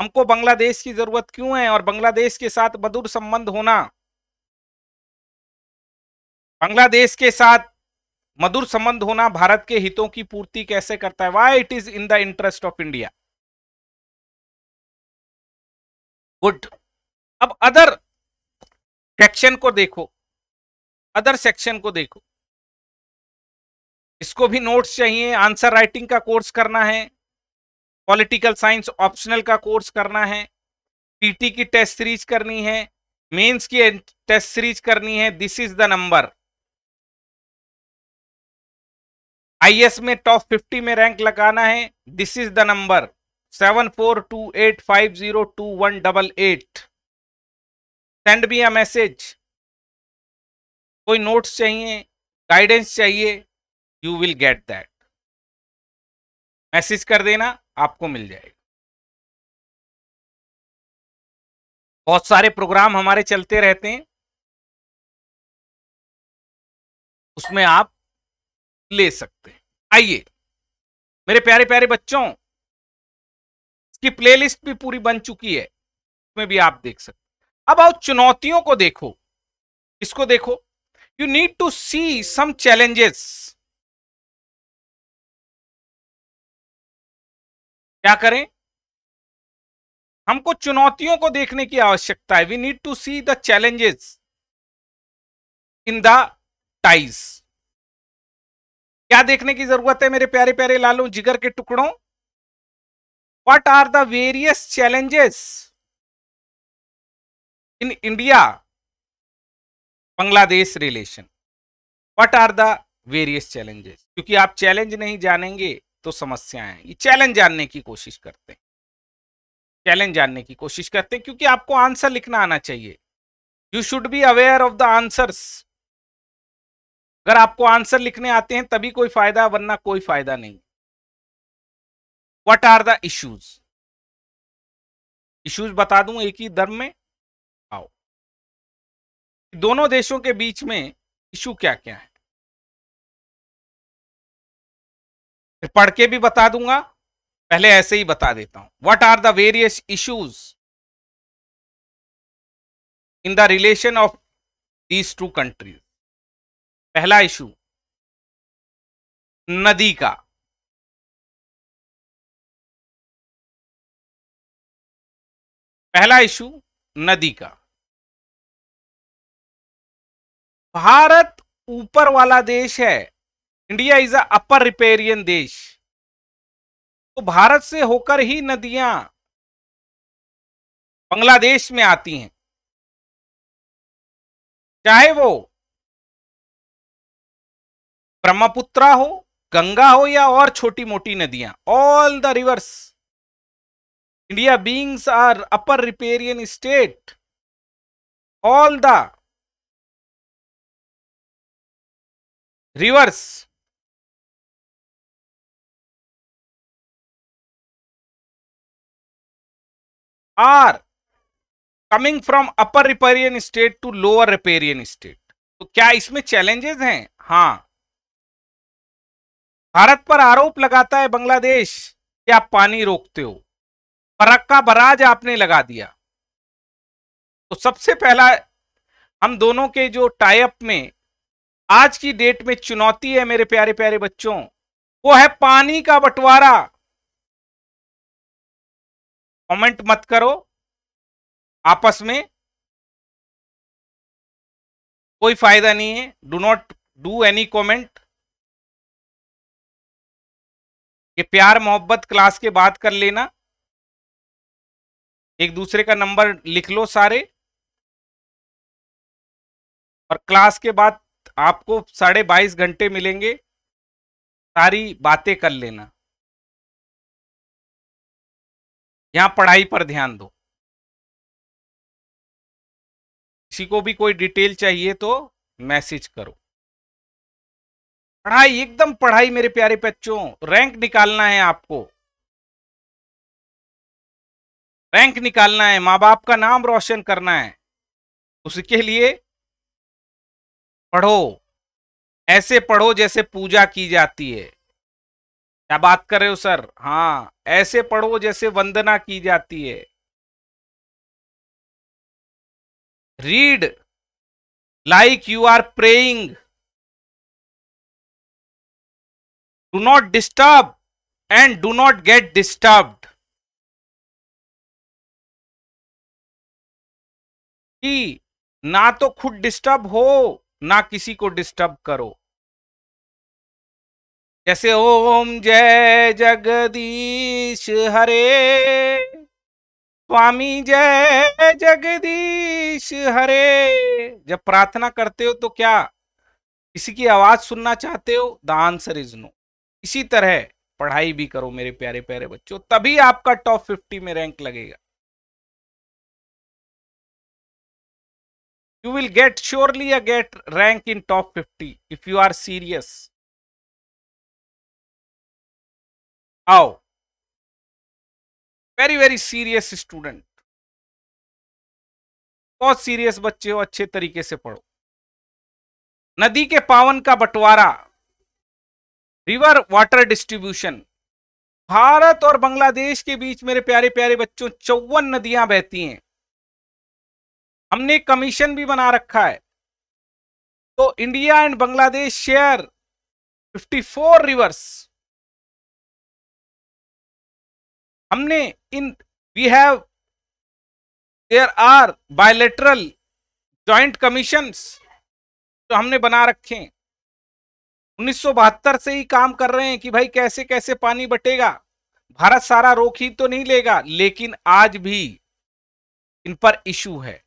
B: हमको बांग्लादेश की जरूरत क्यों है और बांग्लादेश के साथ मधुर संबंध होना बांग्लादेश के साथ मधुर संबंध होना भारत के हितों की पूर्ति कैसे करता है why it is in the interest of India good अब अदर सेक्शन को देखो अदर सेक्शन को देखो इसको भी नोट्स चाहिए आंसर राइटिंग का कोर्स करना है पॉलिटिकल साइंस ऑप्शनल का कोर्स करना है पीटी की टेस्ट सीरीज करनी है मेंस की टेस्ट सीरीज करनी है this is the number IAS में टॉप फिफ्टी में रैंक लगाना है this is the number seven four two eight five zero two one double eight send be a message कोई नोट्स चाहिए गाइडेंस चाहिए you will get that message कर देना आपको
A: मिल जाएगा बहुत सारे प्रोग्राम हमारे चलते रहते हैं उसमें आप
B: ले सकते हैं आइए मेरे प्यारे प्यारे बच्चों इसकी प्लेलिस्ट भी पूरी बन चुकी है उसमें भी आप देख सकते हैं अब आओ चुनौतियों को देखो इसको देखो you need to see some challenges क्या करें हमको चुनौतियों को देखने की आवश्यकता है we need to see the challenges in the ties क्या देखने की जरूरत है मेरे प्यारे प्यारे लालू जिगर के टुकड़ों what are the various challenges in India Bangladesh relation what are the various challenges क्योंकि आप चैलेंज नहीं जानेंगे तो समस्याएं आएंगी चैलेंज जानने की कोशिश करते हैं चैलेंज जानने की कोशिश करते हैं क्योंकि आपको आंसर लिखना आना चाहिए you should be aware of the answers अगर आपको आंसर लिखने आते हैं तभी कोई फायदा वरना कोई फायदा नहीं what are the issues issues बता दूं एक ही धर्म में
A: दोनों देशों के बीच में इशू क्या क्या है पढ़ के भी बता दूंगा पहले ऐसे ही बता देता हूं what are the various issues in the relation of these two countries पहला इशू नदी का पहला इशू नदी का
B: भारत ऊपर वाला देश है India is a upper riparian देश तो भारत से होकर ही नदियां बांग्लादेश में आती हैं चाहे वो ब्रह्मपुत्रा हो गंगा हो या और छोटी मोटी नदियां all the rivers India beings are upper riparian state
A: all the rivers
B: are coming from upper riparian state to lower riparian state तो क्या इसमें चैलेंजेस हैं हाँ भारत पर आरोप लगाता है बांग्लादेश कि आप पानी रोकते हो फरक्का बराज आपने लगा दिया तो सबसे पहला हम दोनों के जो टाइप में आज की डेट में चुनौती है मेरे प्यारे प्यारे बच्चों वो है पानी का बंटवारा कमेंट मत करो आपस में
A: कोई फायदा नहीं है do not do any comment ये प्यार मोहब्बत क्लास के बाद कर लेना
B: एक दूसरे का नंबर लिख लो सारे और क्लास के बाद आपको साढ़े बाईस घंटे मिलेंगे
A: सारी बातें कर लेना यहां पढ़ाई पर ध्यान दो
B: किसी को भी कोई डिटेल चाहिए तो मैसेज करो पढ़ाई एकदम पढ़ाई मेरे प्यारे बच्चों रैंक निकालना है आपको रैंक निकालना है माँ बाप का नाम रोशन करना है उसके लिए पढ़ो ऐसे पढ़ो जैसे पूजा की जाती है क्या बात कर रहे हो सर हाँ ऐसे पढ़ो जैसे वंदना की जाती है
A: read like you are praying do not disturb and do not get disturbed कि
B: ना तो खुद डिस्टर्ब हो ना किसी को डिस्टर्ब करो जैसे ओम जय जगदीश हरे स्वामी जय जगदीश हरे जब प्रार्थना करते हो तो क्या किसी की आवाज सुनना चाहते हो द आंसर इज नो इसी तरह पढ़ाई भी करो मेरे प्यारे प्यारे बच्चों तभी आपका टॉप फिफ्टी में रैंक लगेगा you will get surely a get rank in top 50 if you are serious आओ वेरी वेरी सीरियस स्टूडेंट बहुत सीरियस बच्चे हो अच्छे तरीके से पढ़ो नदी के पावन का बंटवारा रिवर वाटर डिस्ट्रीब्यूशन भारत और बांग्लादेश के बीच मेरे प्यारे प्यारे बच्चों चौवन नदियां बहती हैं हमने कमीशन भी बना रखा है तो India and Bangladesh share
A: 54 rivers
B: हमने इन we have there are bilateral joint commissions जो हमने बना रखे हैं उन्नीस से ही काम कर रहे हैं कि भाई कैसे कैसे पानी बटेगा भारत सारा रोक ही तो नहीं लेगा लेकिन आज भी इन पर इशू है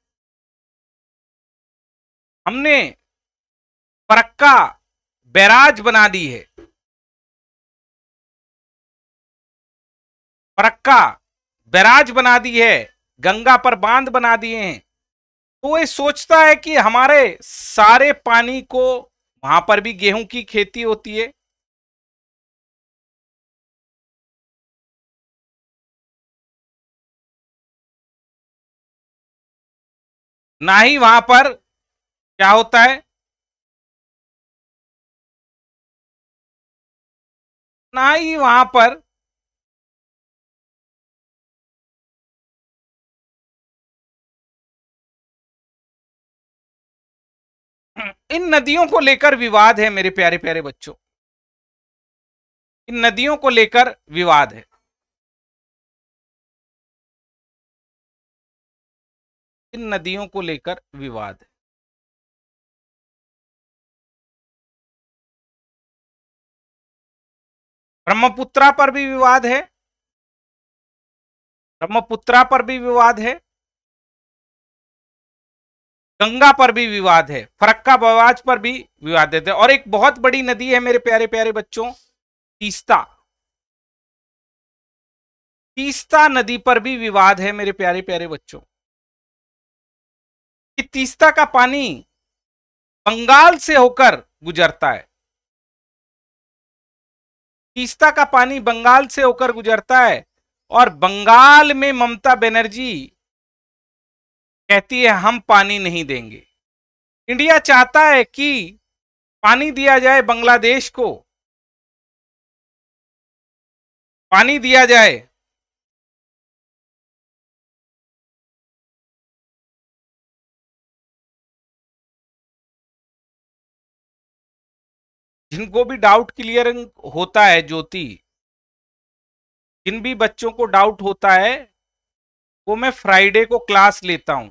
B: हमने फरक्का बैराज
A: बना दी है फरक्का
B: बैराज बना दी है गंगा पर बांध बना दिए हैं तो ये सोचता है कि हमारे सारे पानी को वहां पर भी गेहूं की खेती होती है
A: ना ही वहां पर क्या होता है ना ही वहां पर इन नदियों को लेकर विवाद है मेरे प्यारे प्यारे बच्चों इन नदियों को लेकर विवाद है इन नदियों को लेकर विवाद है ब्रह्मपुत्रा पर भी विवाद है
B: ब्रह्मपुत्रा पर भी विवाद है गंगा पर भी विवाद है फरक्का बवाज पर भी विवाद देते और एक बहुत बड़ी नदी है मेरे प्यारे प्यारे बच्चों तीस्ता तीस्ता नदी पर भी विवाद है मेरे प्यारे प्यारे बच्चों कि तीस्ता का पानी बंगाल से होकर गुजरता है तीस्ता का पानी बंगाल से होकर गुजरता है और बंगाल में ममता बनर्जी कहती है हम पानी नहीं देंगे इंडिया चाहता है कि पानी दिया जाए बांग्लादेश
A: को पानी दिया जाए जिनको भी
B: डाउट क्लियरिंग होता है ज्योति जिन भी बच्चों को डाउट होता है वो मैं फ्राइडे को क्लास लेता हूं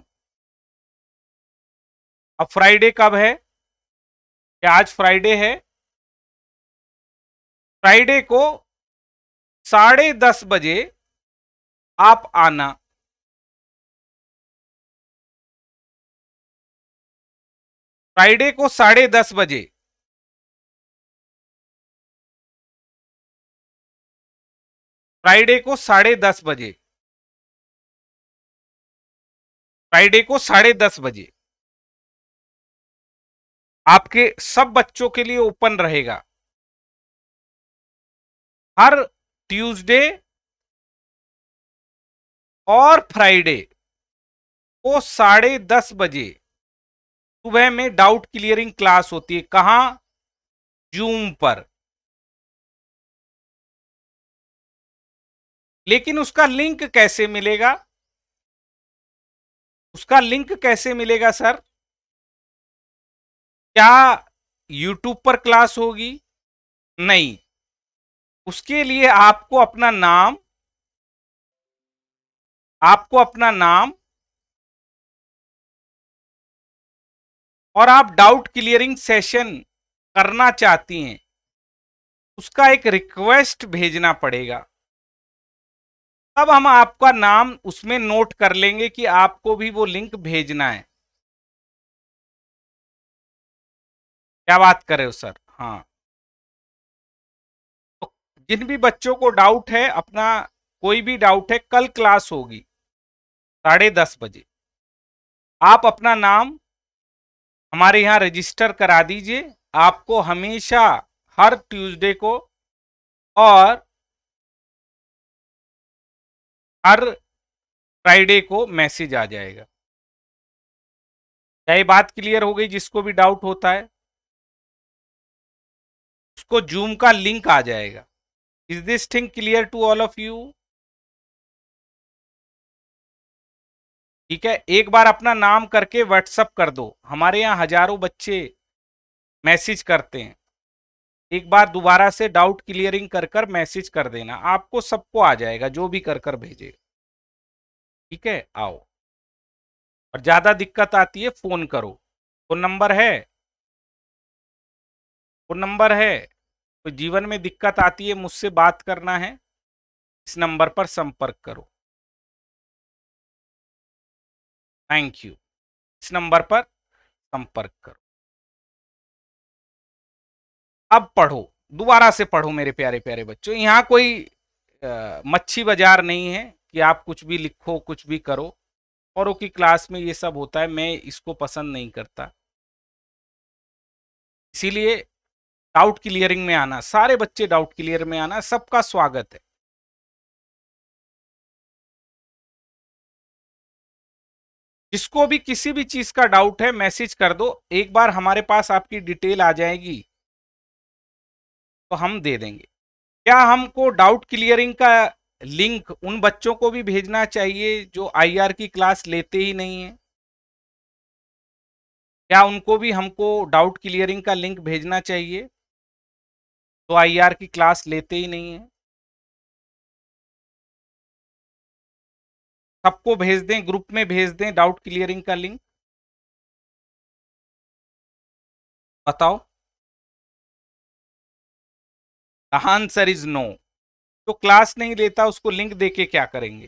B: अब फ्राइडे कब है क्या आज फ्राइडे है
A: फ्राइडे को साढ़े दस बजे आप आना फ्राइडे को साढ़े दस बजे फ्राइडे को साढ़े दस बजे फ्राइडे को साढ़े दस बजे आपके सब बच्चों के लिए ओपन रहेगा हर ट्यूसडे
B: और फ्राइडे को साढ़े दस बजे सुबह में डाउट क्लियरिंग क्लास होती है कहाँ जूम
A: पर लेकिन उसका
B: लिंक कैसे मिलेगा उसका लिंक कैसे मिलेगा सर क्या यूट्यूब पर क्लास होगी नहीं उसके लिए आपको अपना नाम
A: आपको अपना नाम
B: और आप डाउट क्लियरिंग सेशन करना चाहती हैं उसका एक रिक्वेस्ट भेजना पड़ेगा तब हम आपका नाम उसमें नोट कर लेंगे कि आपको भी वो लिंक भेजना है क्या बात कर रहे हो सर हाँ तो जिन भी बच्चों को डाउट है अपना कोई भी डाउट है कल क्लास होगी साढ़े दस बजे आप अपना नाम हमारे यहाँ रजिस्टर करा दीजिए आपको हमेशा हर ट्यूसडे को और
A: हर फ्राइडे को मैसेज आ जाएगा
B: क्या ये बात क्लियर हो गई जिसको भी डाउट होता है उसको जूम का लिंक आ जाएगा is this thing clear to all of you ठीक है एक बार अपना नाम करके व्हाट्सअप कर दो हमारे यहाँ हजारों बच्चे मैसेज करते हैं एक बार दोबारा से डाउट क्लियरिंग कर कर मैसेज कर देना आपको सबको आ जाएगा जो भी कर कर भेजेगा ठीक है आओ और ज्यादा दिक्कत आती है फोन करो फोन नंबर है फोन नंबर है तो जीवन में दिक्कत आती है मुझसे बात करना है इस नंबर पर संपर्क करो थैंक यू इस नंबर पर संपर्क करो अब पढ़ो दोबारा से पढ़ो मेरे प्यारे प्यारे बच्चों यहाँ कोई मच्छी बाजार नहीं है कि आप कुछ भी लिखो कुछ भी करो और की क्लास में ये सब होता है मैं इसको पसंद नहीं करता इसीलिए डाउट क्लियरिंग में आना सारे बच्चे डाउट क्लियर में आना सबका स्वागत है जिसको भी किसी भी चीज का डाउट है मैसेज कर दो एक बार हमारे पास आपकी डिटेल आ जाएगी तो हम दे देंगे क्या हमको डाउट क्लियरिंग का लिंक उन बच्चों को भी भेजना चाहिए जो आईआर की क्लास लेते ही नहीं है क्या उनको भी हमको डाउट क्लियरिंग का लिंक भेजना चाहिए तो आईआर की क्लास लेते ही नहीं है
A: सबको भेज दें ग्रुप में भेज दें डाउट क्लियरिंग का लिंक बताओ
B: आंसर इज नो तो क्लास नहीं लेता उसको लिंक देके क्या करेंगे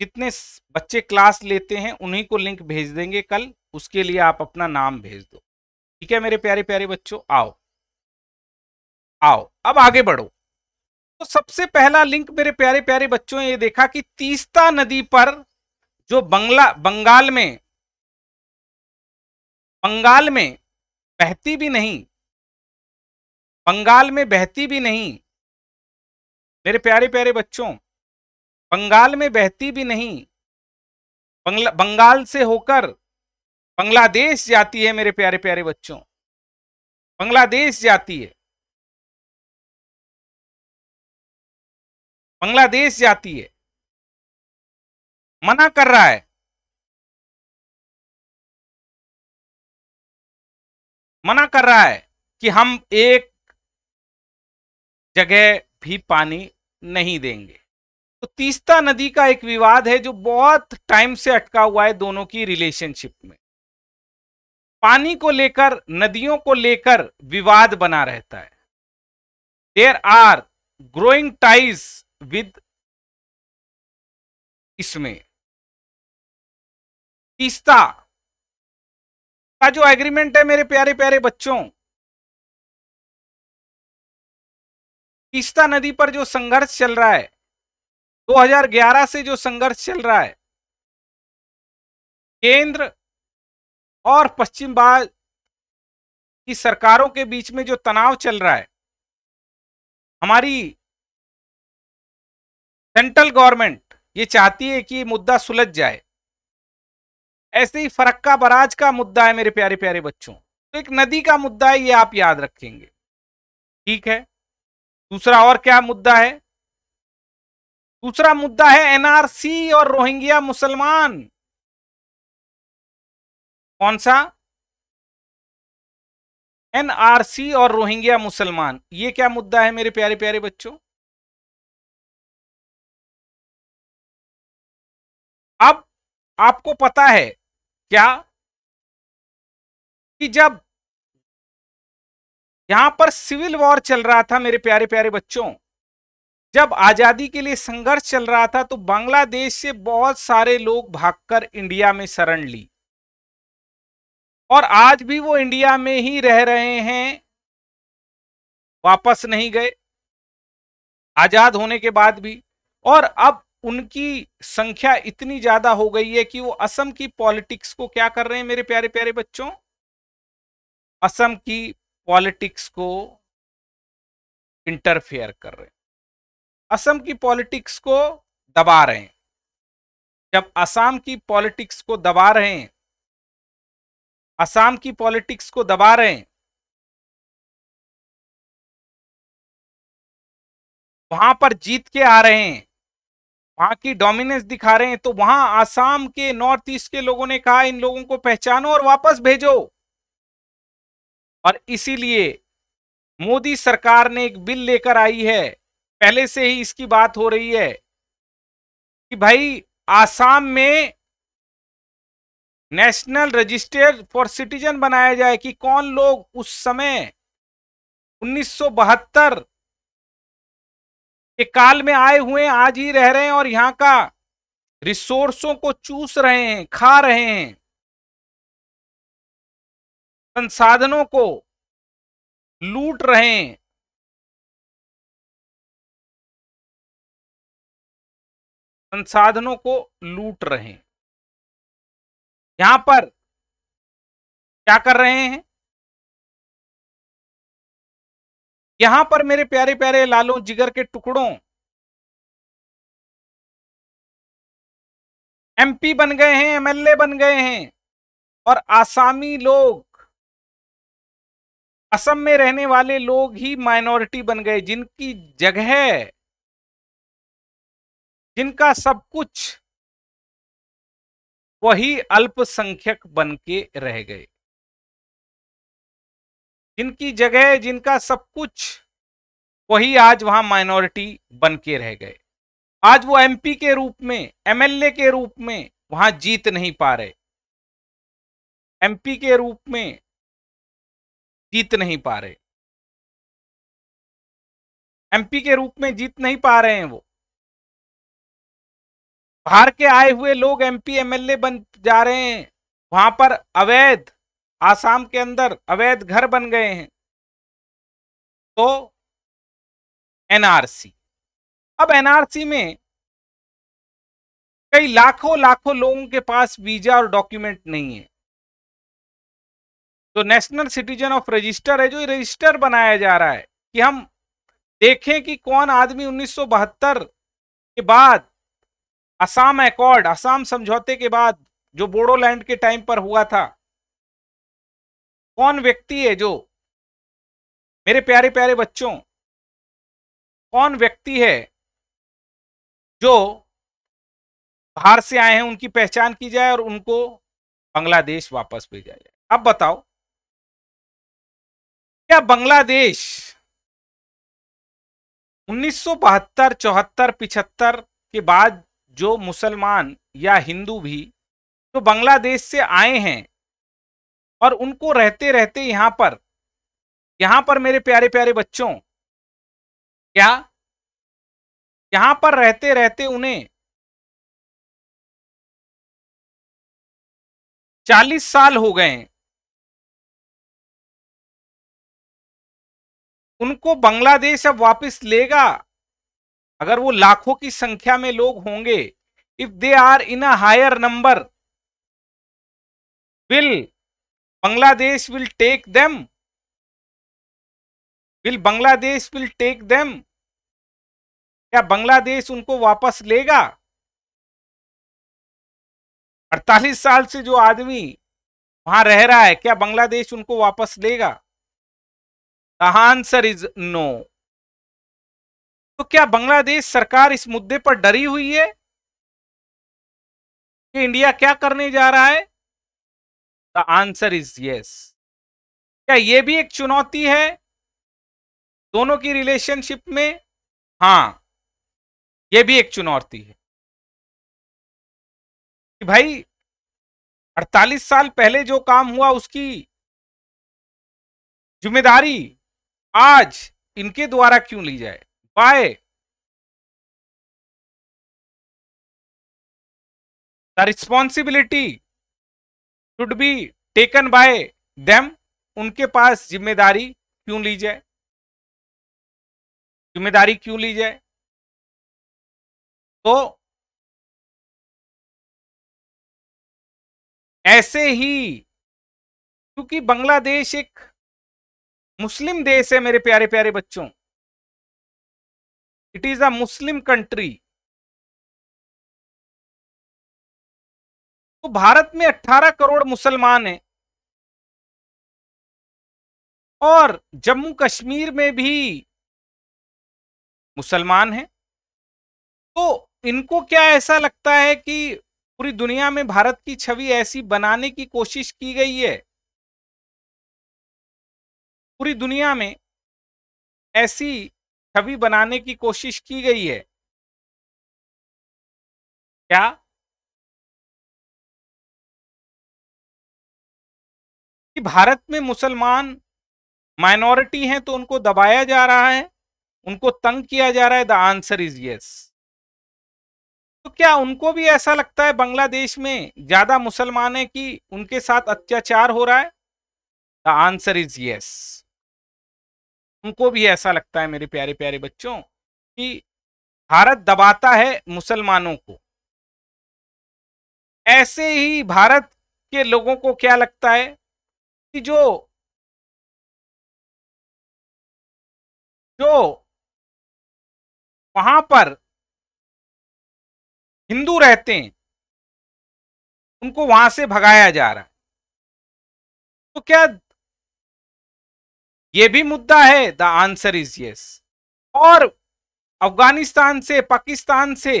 B: जितने बच्चे क्लास लेते हैं उन्हीं को लिंक भेज देंगे कल उसके लिए आप अपना नाम भेज दो ठीक है मेरे प्यारे प्यारे बच्चों आओ आओ अब आगे बढ़ो तो सबसे पहला लिंक मेरे प्यारे प्यारे बच्चों ये देखा कि तीस्ता नदी पर जो बंगला बंगाल में बंगाल में बहती भी नहीं बंगाल में बहती भी नहीं मेरे प्यारे प्यारे बच्चों बंगाल में बहती भी नहीं बंगाल से होकर बांग्लादेश जाती है मेरे प्यारे प्यारे बच्चों बांग्लादेश जाती है
A: बांग्लादेश जाती है मना कर रहा है मना कर रहा है कि हम एक
B: जगह भी पानी नहीं देंगे तो तीस्ता नदी का एक विवाद है जो बहुत टाइम से अटका हुआ है दोनों की रिलेशनशिप में पानी को लेकर नदियों को लेकर विवाद बना रहता है there are growing ties with
A: इसमें तीस्ता का जो एग्रीमेंट है मेरे प्यारे प्यारे बच्चों तीस्ता नदी पर जो संघर्ष चल रहा है 2011
B: से जो संघर्ष चल रहा है केंद्र और पश्चिम बंगाल की सरकारों के बीच में जो तनाव चल रहा है हमारी सेंट्रल गवर्नमेंट ये चाहती है कि ये मुद्दा सुलझ जाए ऐसे ही फरक्का बराज का मुद्दा है मेरे प्यारे प्यारे बच्चों तो एक नदी का मुद्दा है ये आप याद रखेंगे ठीक है दूसरा और क्या मुद्दा है दूसरा मुद्दा है एनआरसी और रोहिंग्या मुसलमान
A: कौन सा एनआरसी और रोहिंग्या मुसलमान ये क्या मुद्दा है मेरे प्यारे प्यारे बच्चों अब आपको पता है क्या
B: कि जब यहां पर सिविल वॉर चल रहा था मेरे प्यारे प्यारे बच्चों जब आजादी के लिए संघर्ष चल रहा था तो बांग्लादेश से बहुत सारे लोग भागकर इंडिया में शरण ली और आज भी वो इंडिया में ही रह रहे हैं वापस नहीं गए आजाद होने के बाद भी और अब उनकी संख्या इतनी ज्यादा हो गई है कि वो असम की पॉलिटिक्स को क्या कर रहे हैं मेरे प्यारे प्यारे बच्चों असम की पॉलिटिक्स को इंटरफेयर कर रहे हैं असम की पॉलिटिक्स को दबा रहे हैं जब असम की पॉलिटिक्स को दबा रहे हैं असम की पॉलिटिक्स को दबा रहे हैं वहां पर जीत के आ रहे हैं वहां की डोमिनेंस दिखा रहे हैं तो वहां आसाम के नॉर्थ ईस्ट के लोगों ने कहा इन लोगों को पहचानो और वापस भेजो और इसीलिए मोदी सरकार ने एक बिल लेकर आई है पहले से ही इसकी बात हो रही है कि भाई आसाम में नेशनल रजिस्टर फॉर सिटीजन बनाया जाए कि कौन लोग उस समय 1972 के काल में आए हुए आज ही रह रहे हैं और यहाँ का रिसोर्सों को चूस रहे हैं खा रहे हैं
A: संसाधनों को लूट रहे हैं संसाधनों को लूट रहे हैं यहां पर क्या कर रहे हैं यहां पर मेरे प्यारे प्यारे लालों जिगर के टुकड़ों एमपी बन गए हैं एमएलए बन गए हैं और
B: आसामी लोग असम में रहने वाले लोग ही माइनॉरिटी बन गए जिनकी जगह जिनका सब कुछ वही अल्पसंख्यक बन के रह गए जिनकी जगह जिनका सब कुछ वही आज वहां माइनॉरिटी बन के रह गए आज वो एमपी के रूप में एमएलए के रूप में वहां जीत नहीं पा रहे एमपी के रूप में जीत नहीं पा रहे एमपी के रूप में जीत नहीं पा रहे हैं वो बाहर के आए हुए लोग एमपी एमएलए बन जा रहे हैं वहां पर अवैध आसाम के अंदर अवैध घर बन गए हैं तो एनआरसी अब एनआरसी में कई लाखों लाखों लोगों के पास वीजा और डॉक्यूमेंट नहीं है तो नेशनल सिटीजन ऑफ रजिस्टर है जो रजिस्टर बनाया जा रहा है कि हम देखें कि कौन आदमी उन्नीस के बाद असम एकॉर्ड असम समझौते के बाद जो बोडोलैंड के टाइम पर हुआ था कौन व्यक्ति है जो मेरे प्यारे प्यारे बच्चों कौन व्यक्ति है जो बाहर से आए हैं उनकी पहचान की जाए और उनको बांग्लादेश वापस भेजा जाए अब बताओ क्या बांग्लादेश 1972, 74, 75 के बाद जो मुसलमान या हिंदू भी जो बांग्लादेश से आए हैं और उनको रहते रहते यहाँ पर यहाँ पर मेरे प्यारे प्यारे बच्चों क्या यहाँ पर रहते रहते उन्हें
A: चालीस साल हो गए उनको
B: बांग्लादेश अब वापस लेगा अगर वो लाखों की संख्या में लोग होंगे if they are in a higher number will Bangladesh will take them will Bangladesh will take them क्या बांग्लादेश उनको वापस लेगा 48 साल से जो आदमी वहां रह रहा है क्या बांग्लादेश उनको वापस लेगा द आंसर इज नो तो क्या बांग्लादेश सरकार इस मुद्दे पर डरी हुई है
A: कि इंडिया क्या करने जा रहा है द
B: आंसर इज यस क्या यह भी एक चुनौती है दोनों की रिलेशनशिप में हां यह भी एक चुनौती है कि भाई 48 साल पहले जो
A: काम हुआ उसकी जिम्मेदारी आज इनके द्वारा क्यों ली जाए by
B: the responsibility should be taken by them उनके पास जिम्मेदारी क्यों ली जाए जिम्मेदारी क्यों ली जाए तो
A: ऐसे ही क्योंकि बांग्लादेश एक मुस्लिम देश है मेरे प्यारे प्यारे बच्चों it is a Muslim country तो भारत में 18 करोड़ मुसलमान हैं और जम्मू कश्मीर में भी
B: मुसलमान हैं तो इनको क्या ऐसा लगता है कि पूरी दुनिया में भारत की छवि ऐसी बनाने की कोशिश की गई है पूरी दुनिया में
A: ऐसी छवि बनाने की कोशिश की गई है क्या
B: कि भारत में मुसलमान माइनॉरिटी हैं तो उनको दबाया जा रहा है उनको तंग किया जा रहा है द आंसर इज यस तो क्या उनको भी ऐसा लगता है बांग्लादेश में ज्यादा मुसलमान है कि उनके साथ अत्याचार हो रहा है द आंसर इज यस उनको भी ऐसा लगता है मेरे प्यारे प्यारे बच्चों कि भारत दबाता है मुसलमानों को ऐसे ही भारत के लोगों को क्या लगता
A: है कि जो जो वहां पर हिंदू रहते हैं उनको वहां से भगाया जा रहा है
B: तो क्या ये भी मुद्दा है द आंसर इज यस और अफगानिस्तान से पाकिस्तान से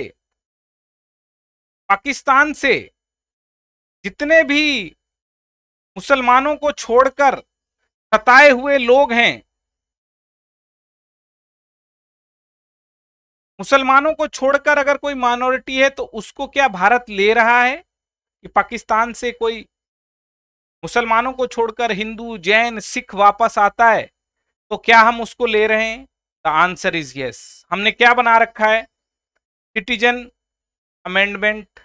B: पाकिस्तान से जितने भी मुसलमानों को छोड़कर सताए हुए लोग हैं मुसलमानों को छोड़कर अगर कोई माइनॉरिटी है तो उसको क्या भारत ले रहा है कि पाकिस्तान से कोई मुसलमानों को छोड़कर हिंदू जैन सिख वापस आता है तो क्या हम उसको ले रहे हैं द आंसर इज यस हमने क्या बना रखा है सिटीजन अमेंडमेंट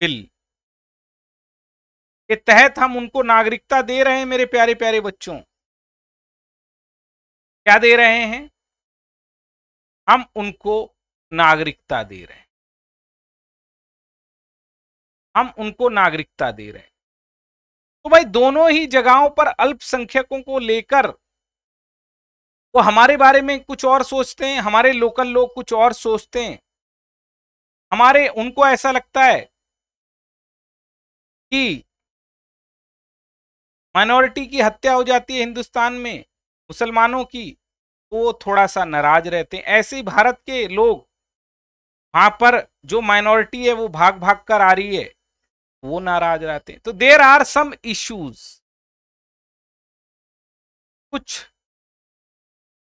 B: बिल के तहत हम उनको नागरिकता दे रहे हैं मेरे प्यारे प्यारे बच्चों क्या दे रहे हैं
A: हम उनको
B: नागरिकता दे रहे हैं हम उनको नागरिकता दे रहे हैं तो भाई दोनों ही जगहों पर अल्पसंख्यकों को लेकर वो हमारे बारे में कुछ और सोचते हैं हमारे लोकल लोग कुछ और सोचते हैं हमारे उनको ऐसा लगता है कि माइनॉरिटी की हत्या हो जाती है हिंदुस्तान में मुसलमानों की तो वो थोड़ा सा नाराज रहते हैं ऐसे भारत के लोग वहां पर जो माइनॉरिटी है वो भाग भाग कर आ रही है वो नाराज रहते हैं तो देर आर सम इश्यूज कुछ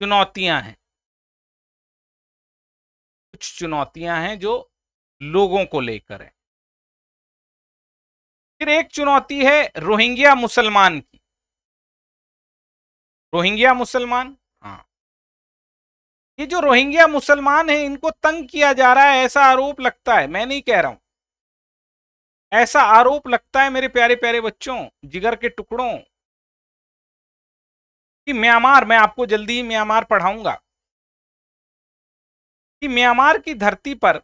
A: चुनौतियां हैं कुछ चुनौतियां हैं जो लोगों को लेकर है फिर एक चुनौती है रोहिंग्या
B: मुसलमान की रोहिंग्या मुसलमान हाँ ये जो रोहिंग्या मुसलमान है इनको तंग किया जा रहा है ऐसा आरोप लगता है मैं नहीं कह रहा हूं ऐसा आरोप लगता है मेरे प्यारे प्यारे बच्चों जिगर के टुकड़ों कि म्यांमार मैं आपको जल्दी ही म्यांमार पढ़ाऊंगा
A: कि म्यांमार की धरती पर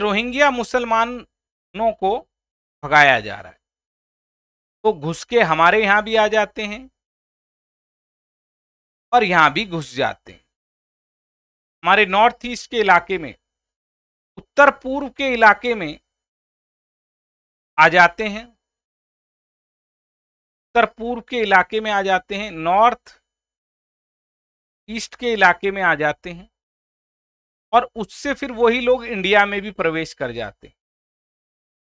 A: रोहिंग्या मुसलमानों को भगाया जा रहा है
B: तो घुस के हमारे यहां भी आ जाते हैं और यहां भी घुस जाते हैं हमारे नॉर्थ ईस्ट के इलाके में उत्तर पूर्व के इलाके में आ जाते हैं उत्तर पूर्व के इलाके में आ जाते हैं नॉर्थ ईस्ट के इलाके में आ जाते हैं और उससे फिर वही लोग इंडिया में भी प्रवेश कर जाते हैं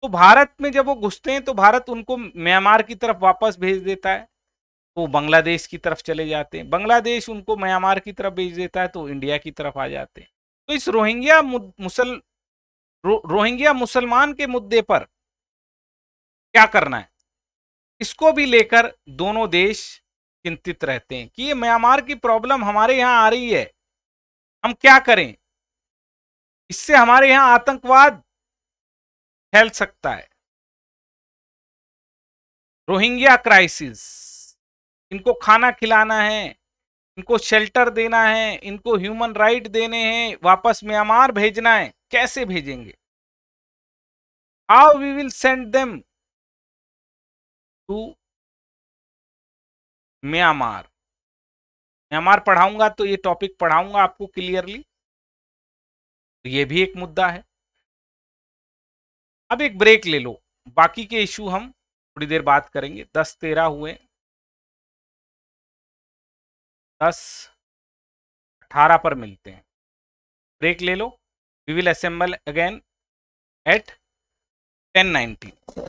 B: तो भारत में जब वो घुसते हैं तो भारत उनको म्यांमार की तरफ वापस भेज देता है तो वो बांग्लादेश की तरफ चले जाते हैं बांग्लादेश उनको म्यांमार की तरफ भेज देता है तो इंडिया की तरफ आ जाते हैं तो इस रोहिंग्या मुसल रो, रोहिंग्या मुसलमान के मुद्दे पर क्या करना है इसको भी लेकर दोनों देश चिंतित रहते हैं कि ये म्यांमार की प्रॉब्लम हमारे यहाँ आ रही है हम क्या करें इससे हमारे
A: यहाँ आतंकवाद फैल सकता है
B: रोहिंग्या क्राइसिस इनको खाना खिलाना है इनको शेल्टर देना है इनको ह्यूमन राइट देने हैं वापस म्यांमार भेजना है कैसे भेजेंगे how we will send them
A: to Myanmar Myanmar
B: पढ़ाऊंगा तो ये टॉपिक पढ़ाऊंगा आपको क्लियरली तो ये भी एक मुद्दा है अब एक ब्रेक ले लो बाकी के इशू हम थोड़ी
A: देर बात करेंगे दस तेरह हुए दस
B: अठारह पर मिलते हैं ब्रेक ले लो we will assemble again at ten nineteen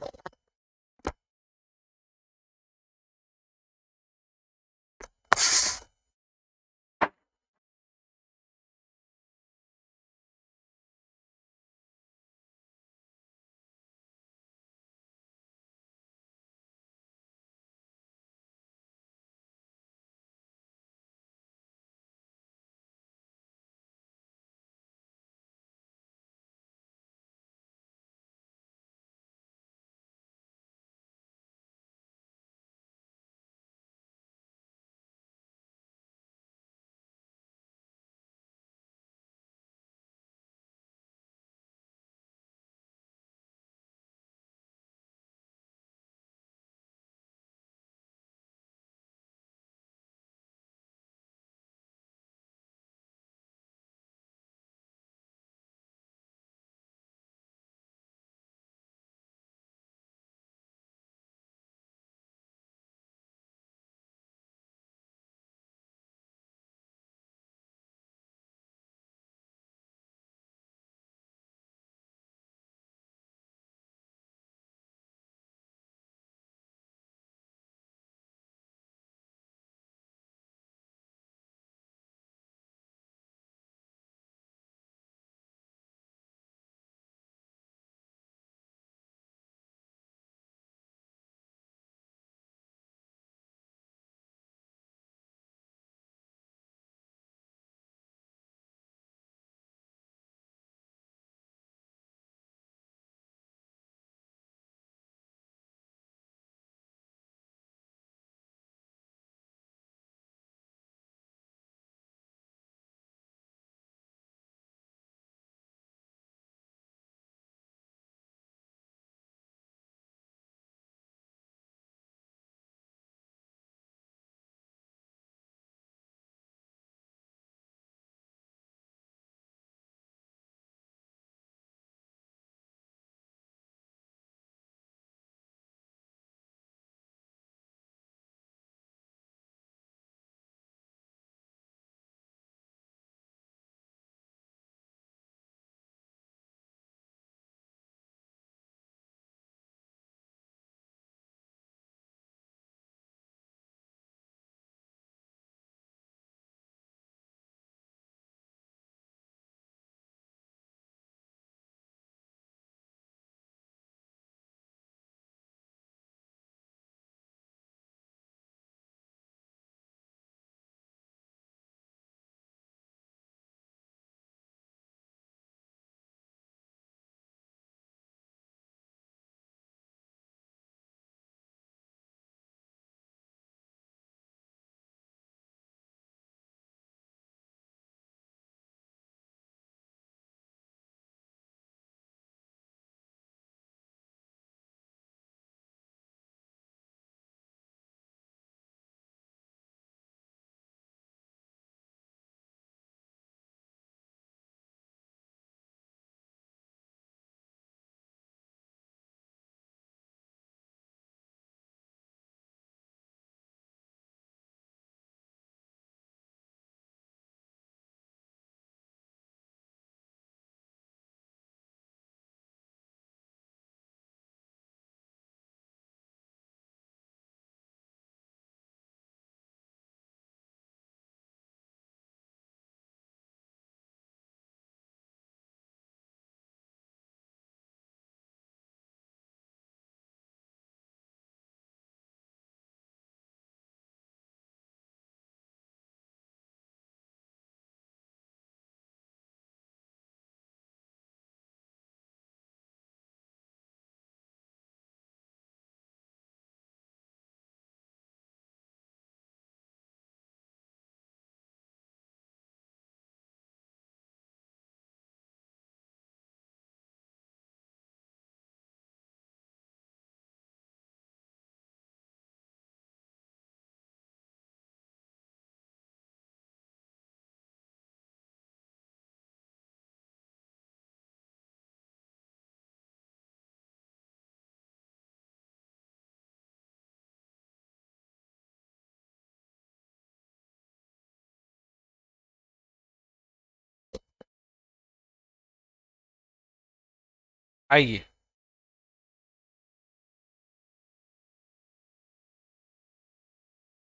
A: आइए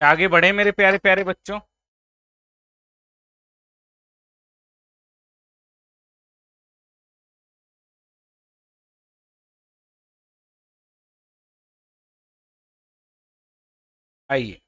A: आगे बढ़े मेरे प्यारे प्यारे बच्चों आइए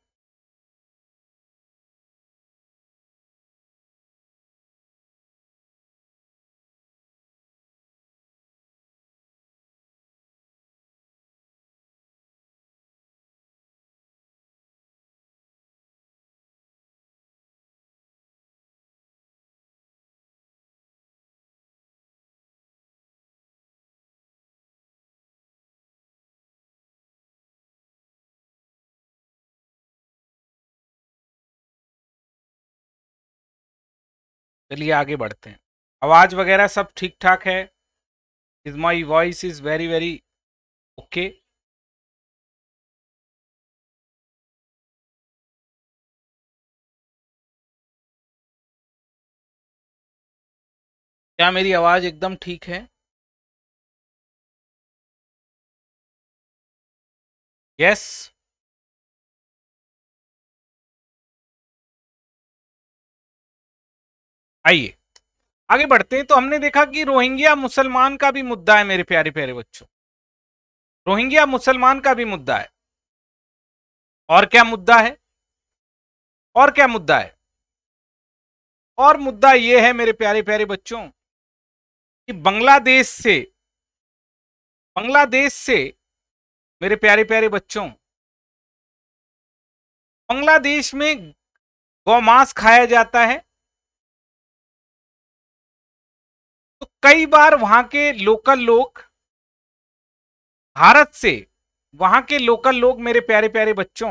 A: चलिए आगे बढ़ते हैं आवाज़ वगैरह सब ठीक ठाक है is my voice is very very okay क्या मेरी आवाज़ एकदम ठीक है यस yes.
B: आइए आगे बढ़ते हैं तो हमने देखा कि रोहिंग्या मुसलमान का भी मुद्दा है मेरे प्यारे प्यारे बच्चों रोहिंग्या मुसलमान का भी मुद्दा है और क्या मुद्दा है और क्या मुद्दा है और मुद्दा यह है मेरे प्यारे प्यारे बच्चों कि बांग्लादेश से बांग्लादेश से मेरे प्यारे प्यारे बच्चों
A: बांग्लादेश में गौमांस खाया जाता है कई बार वहां
B: के लोकल लोग भारत से वहां के लोकल लोग मेरे प्यारे प्यारे बच्चों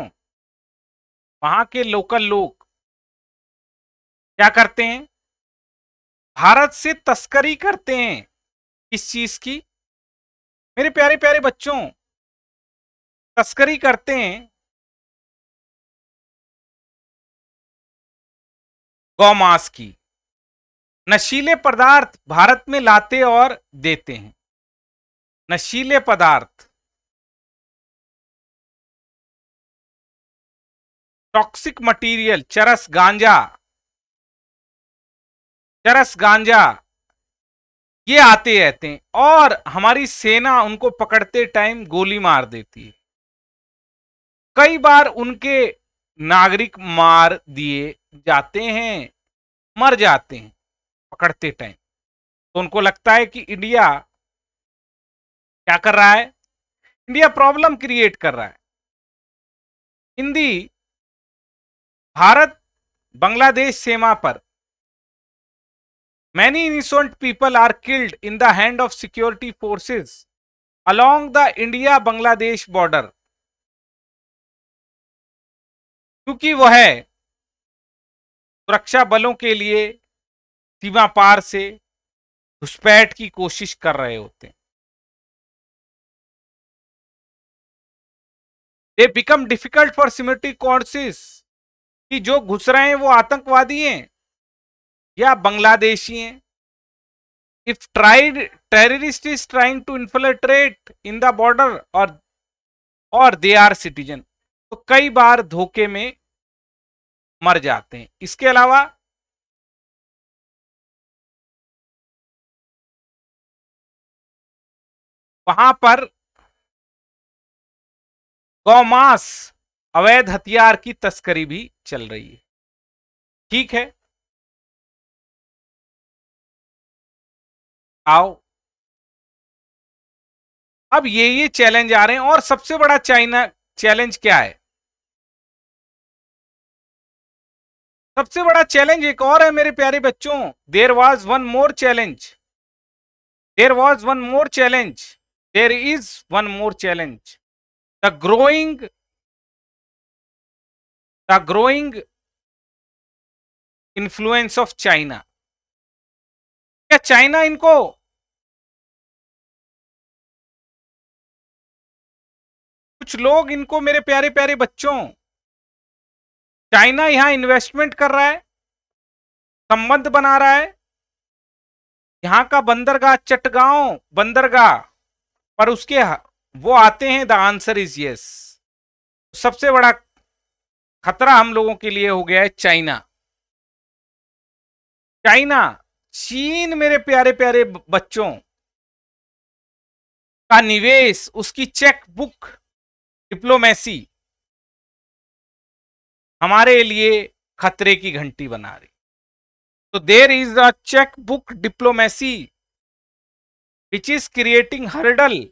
B: वहां के लोकल लोग क्या करते हैं भारत से तस्करी करते हैं
A: इस चीज की मेरे प्यारे प्यारे बच्चों तस्करी करते हैं
B: गौमांस की नशीले पदार्थ भारत में लाते और देते हैं नशीले पदार्थ
A: टॉक्सिक मटेरियल चरस गांजा
B: चरस गांजा ये आते रहते हैं और हमारी सेना उनको पकड़ते टाइम गोली मार देती है कई बार उनके नागरिक मार दिए जाते हैं मर जाते हैं पकड़ते टाइम तो उनको लगता है कि इंडिया क्या कर रहा है इंडिया प्रॉब्लम क्रिएट कर रहा है हिंदी भारत बांग्लादेश सीमा पर many innocent people are killed in the hand of security forces along the India Bangladesh border
A: क्योंकि वह सुरक्षा बलों के लिए सीमा पार से घुसपैठ की कोशिश कर रहे होते हैं
B: they become difficult for security concerns कि जो घुस रहे हैं वो आतंकवादी हैं या बांग्लादेशी हैं if tried terrorist is trying to infiltrate in the border और और दे आर सिटीजन तो कई बार धोखे में मर जाते हैं इसके अलावा
A: वहां पर गौमास अवैध हथियार की तस्करी भी चल रही है ठीक है आओ अब ये ये चैलेंज आ रहे हैं और सबसे बड़ा चाइना चैलेंज क्या है सबसे बड़ा
B: चैलेंज एक और है मेरे प्यारे बच्चों there was one more challenge there was one more challenge there is one more challenge the growing
A: the growing influence of china क्या चाइना इनको कुछ लोग इनको
B: मेरे प्यारे प्यारे बच्चों चाइना यहां इन्वेस्टमेंट कर रहा है संबंध बना रहा है यहां का बंदरगाह चटगांव बंदरगाह पर उसके वो आते हैं द आंसर इज यस सबसे बड़ा खतरा हम लोगों के लिए हो गया है चाइना चाइना चीन मेरे प्यारे प्यारे बच्चों
A: का निवेश उसकी चेक बुक डिप्लोमेसी
B: हमारे लिए खतरे की घंटी बना रही तो there is the check book diplomacy which is creating hurdle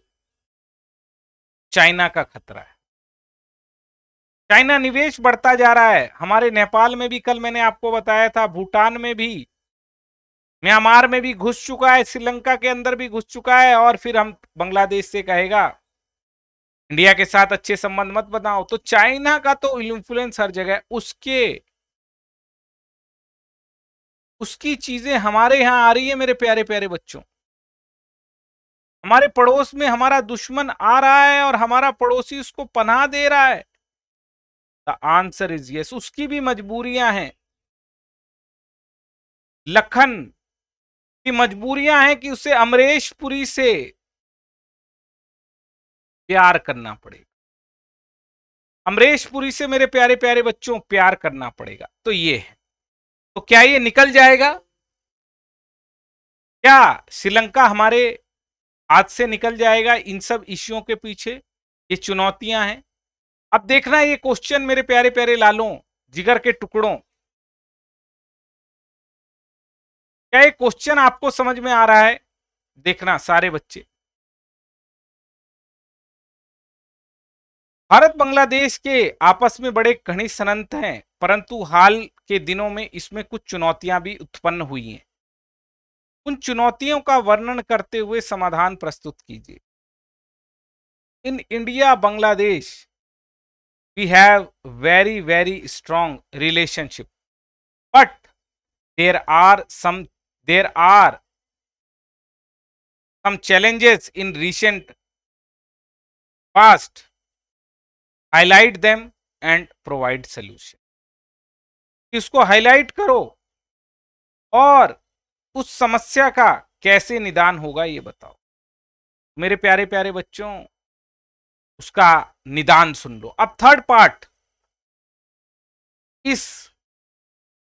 B: China का खतरा है चाइना निवेश बढ़ता जा रहा है हमारे नेपाल में भी कल मैंने आपको बताया था भूटान में भी म्यांमार में भी घुस चुका है श्रीलंका के अंदर भी घुस चुका है और फिर हम बांग्लादेश से कहेगा इंडिया के साथ अच्छे संबंध मत बनाओ तो चाइना का तो इन्फ्लुएंस हर जगह उसके उसकी चीजें हमारे यहां आ रही है मेरे प्यारे प्यारे बच्चों हमारे पड़ोस में हमारा दुश्मन आ रहा है और हमारा पड़ोसी उसको पनाह दे रहा है द आंसर इज यस उसकी भी मजबूरियां हैं लखन की मजबूरियां हैं कि उसे अमरेशपुरी से प्यार करना पड़ेगा अमरेशपुरी से मेरे प्यारे प्यारे बच्चों प्यार करना पड़ेगा तो ये है तो क्या ये निकल जाएगा क्या श्रीलंका हमारे हाथ से निकल जाएगा इन सब इश्यूओं के पीछे ये चुनौतियां हैं अब देखना ये क्वेश्चन मेरे प्यारे प्यारे लालों जिगर के टुकड़ों क्या ये क्वेश्चन आपको समझ में आ रहा है देखना सारे बच्चे भारत बांग्लादेश के आपस में बड़े घनिष्ठ संबंध हैं परंतु हाल के दिनों में इसमें कुछ चुनौतियां भी उत्पन्न हुई हैं उन चुनौतियों का वर्णन करते हुए समाधान प्रस्तुत कीजिए in India Bangladesh we have very very strong relationship but there are some there are some challenges in recent past highlight them and provide solution इसको हाईलाइट करो और उस समस्या का कैसे निदान होगा ये बताओ मेरे प्यारे प्यारे बच्चों उसका निदान सुन लो अब थर्ड पार्ट इस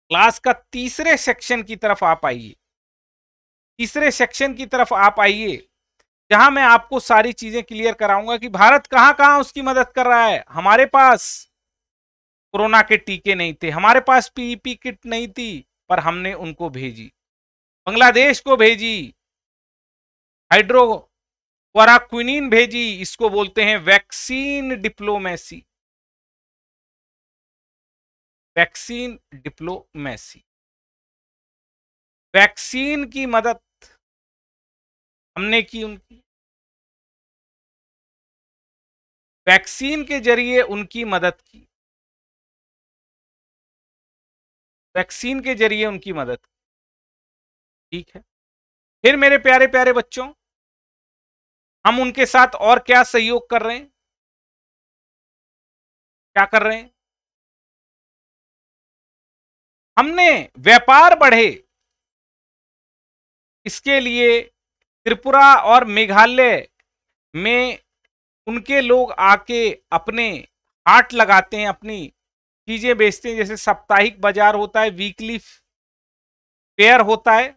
B: क्लास का तीसरे सेक्शन की तरफ आप आइए तीसरे सेक्शन की तरफ आप आइए जहां मैं आपको सारी चीजें क्लियर कराऊंगा कि भारत कहां कहां उसकी मदद कर रहा है हमारे पास कोरोना के टीके नहीं थे हमारे पास पीपी किट नहीं थी पर हमने उनको भेजी बांग्लादेश को भेजी हाइड्रो क्वाराक्विनिन भेजी इसको बोलते हैं vaccine diplomacy vaccine diplomacy
A: vaccine की मदद हमने की उनकी वैक्सीन के जरिए उनकी मदद की वैक्सीन के जरिए उनकी मदद की ठीक है फिर मेरे प्यारे प्यारे बच्चों हम उनके साथ और क्या सहयोग कर रहे हैं क्या कर रहे हैं हमने
B: व्यापार बढ़े इसके लिए त्रिपुरा और मेघालय में उनके लोग आके अपने हाट लगाते हैं अपनी चीजें बेचते हैं जैसे साप्ताहिक बाजार होता है वीकली फेयर होता है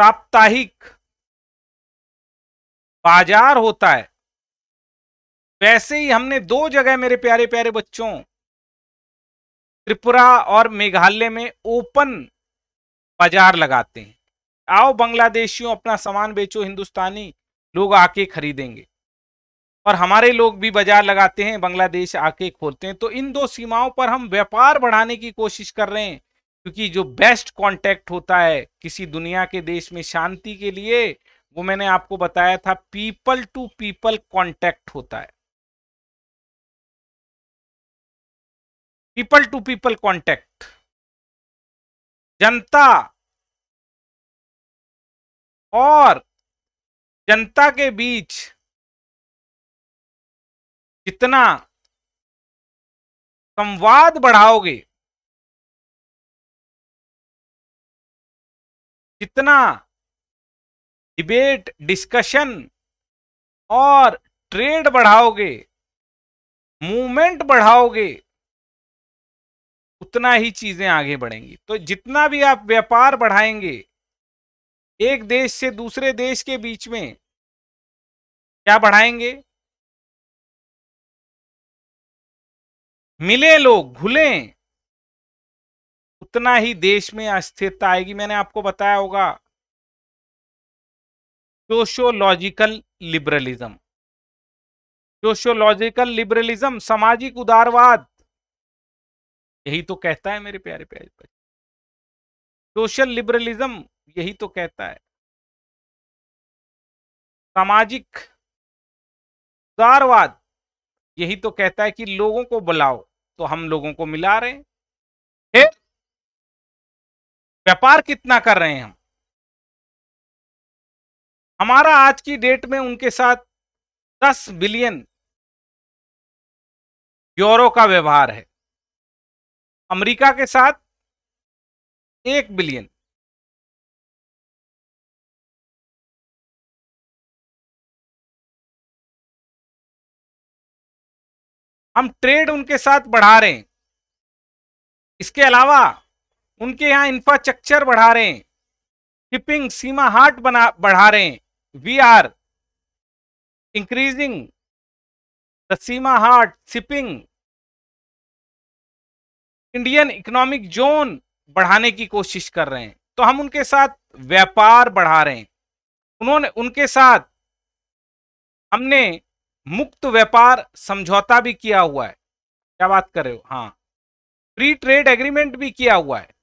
A: साप्ताहिक बाजार होता है
B: वैसे ही हमने दो जगह मेरे प्यारे प्यारे बच्चों त्रिपुरा और मेघालय में ओपन बाजार लगाते हैं आओ बांग्लादेशियों अपना सामान बेचो हिंदुस्तानी लोग आके खरीदेंगे और हमारे लोग भी बाजार लगाते हैं बांग्लादेश आके खोलते हैं तो इन दो सीमाओं पर हम व्यापार बढ़ाने की कोशिश कर रहे हैं क्योंकि जो बेस्ट कांटेक्ट होता है किसी दुनिया के देश में शांति के लिए वो मैंने आपको बताया था पीपल टू पीपल कांटेक्ट होता है
A: पीपल टू पीपल कांटेक्ट जनता और जनता के बीच जितना संवाद बढ़ाओगे
B: कितना डिबेट डिस्कशन और ट्रेड बढ़ाओगे मूवमेंट बढ़ाओगे उतना ही चीजें आगे बढ़ेंगी तो जितना भी आप व्यापार बढ़ाएंगे एक देश से दूसरे देश के बीच में क्या
A: बढ़ाएंगे मिले लोग
B: घुलें उतना ही देश में अस्थिरता आएगी मैंने आपको बताया होगा सोशियोलॉजिकल लिबरलिज्म सोशियोलॉजिकल लिबरलिज्म सामाजिक उदारवाद यही तो कहता है मेरे प्यारे प्यारे बच्चे सोशल लिबरलिज्म यही तो कहता है सामाजिक उदारवाद यही तो कहता है कि लोगों को बुलाओ तो हम लोगों को मिला रहे हैं व्यापार कितना कर रहे हैं हम
A: हमारा आज की डेट में उनके साथ 10 बिलियन यूरो का व्यवहार है अमेरिका के साथ एक बिलियन हम ट्रेड उनके साथ बढ़ा रहे हैं
B: इसके अलावा उनके यहाँ इंफ्रास्ट्रक्चर बढ़ा रहे हैं शिपिंग सीमा हाट बना बढ़ा रहे हैं we are increasing the seema haat shipping Indian economic zone बढ़ाने की कोशिश कर रहे हैं तो हम उनके साथ व्यापार बढ़ा रहे हैं उन्होंने उनके साथ हमने मुक्त व्यापार समझौता भी किया हुआ है क्या बात कर रहे हो हाँ फ्री ट्रेड एग्रीमेंट भी किया हुआ है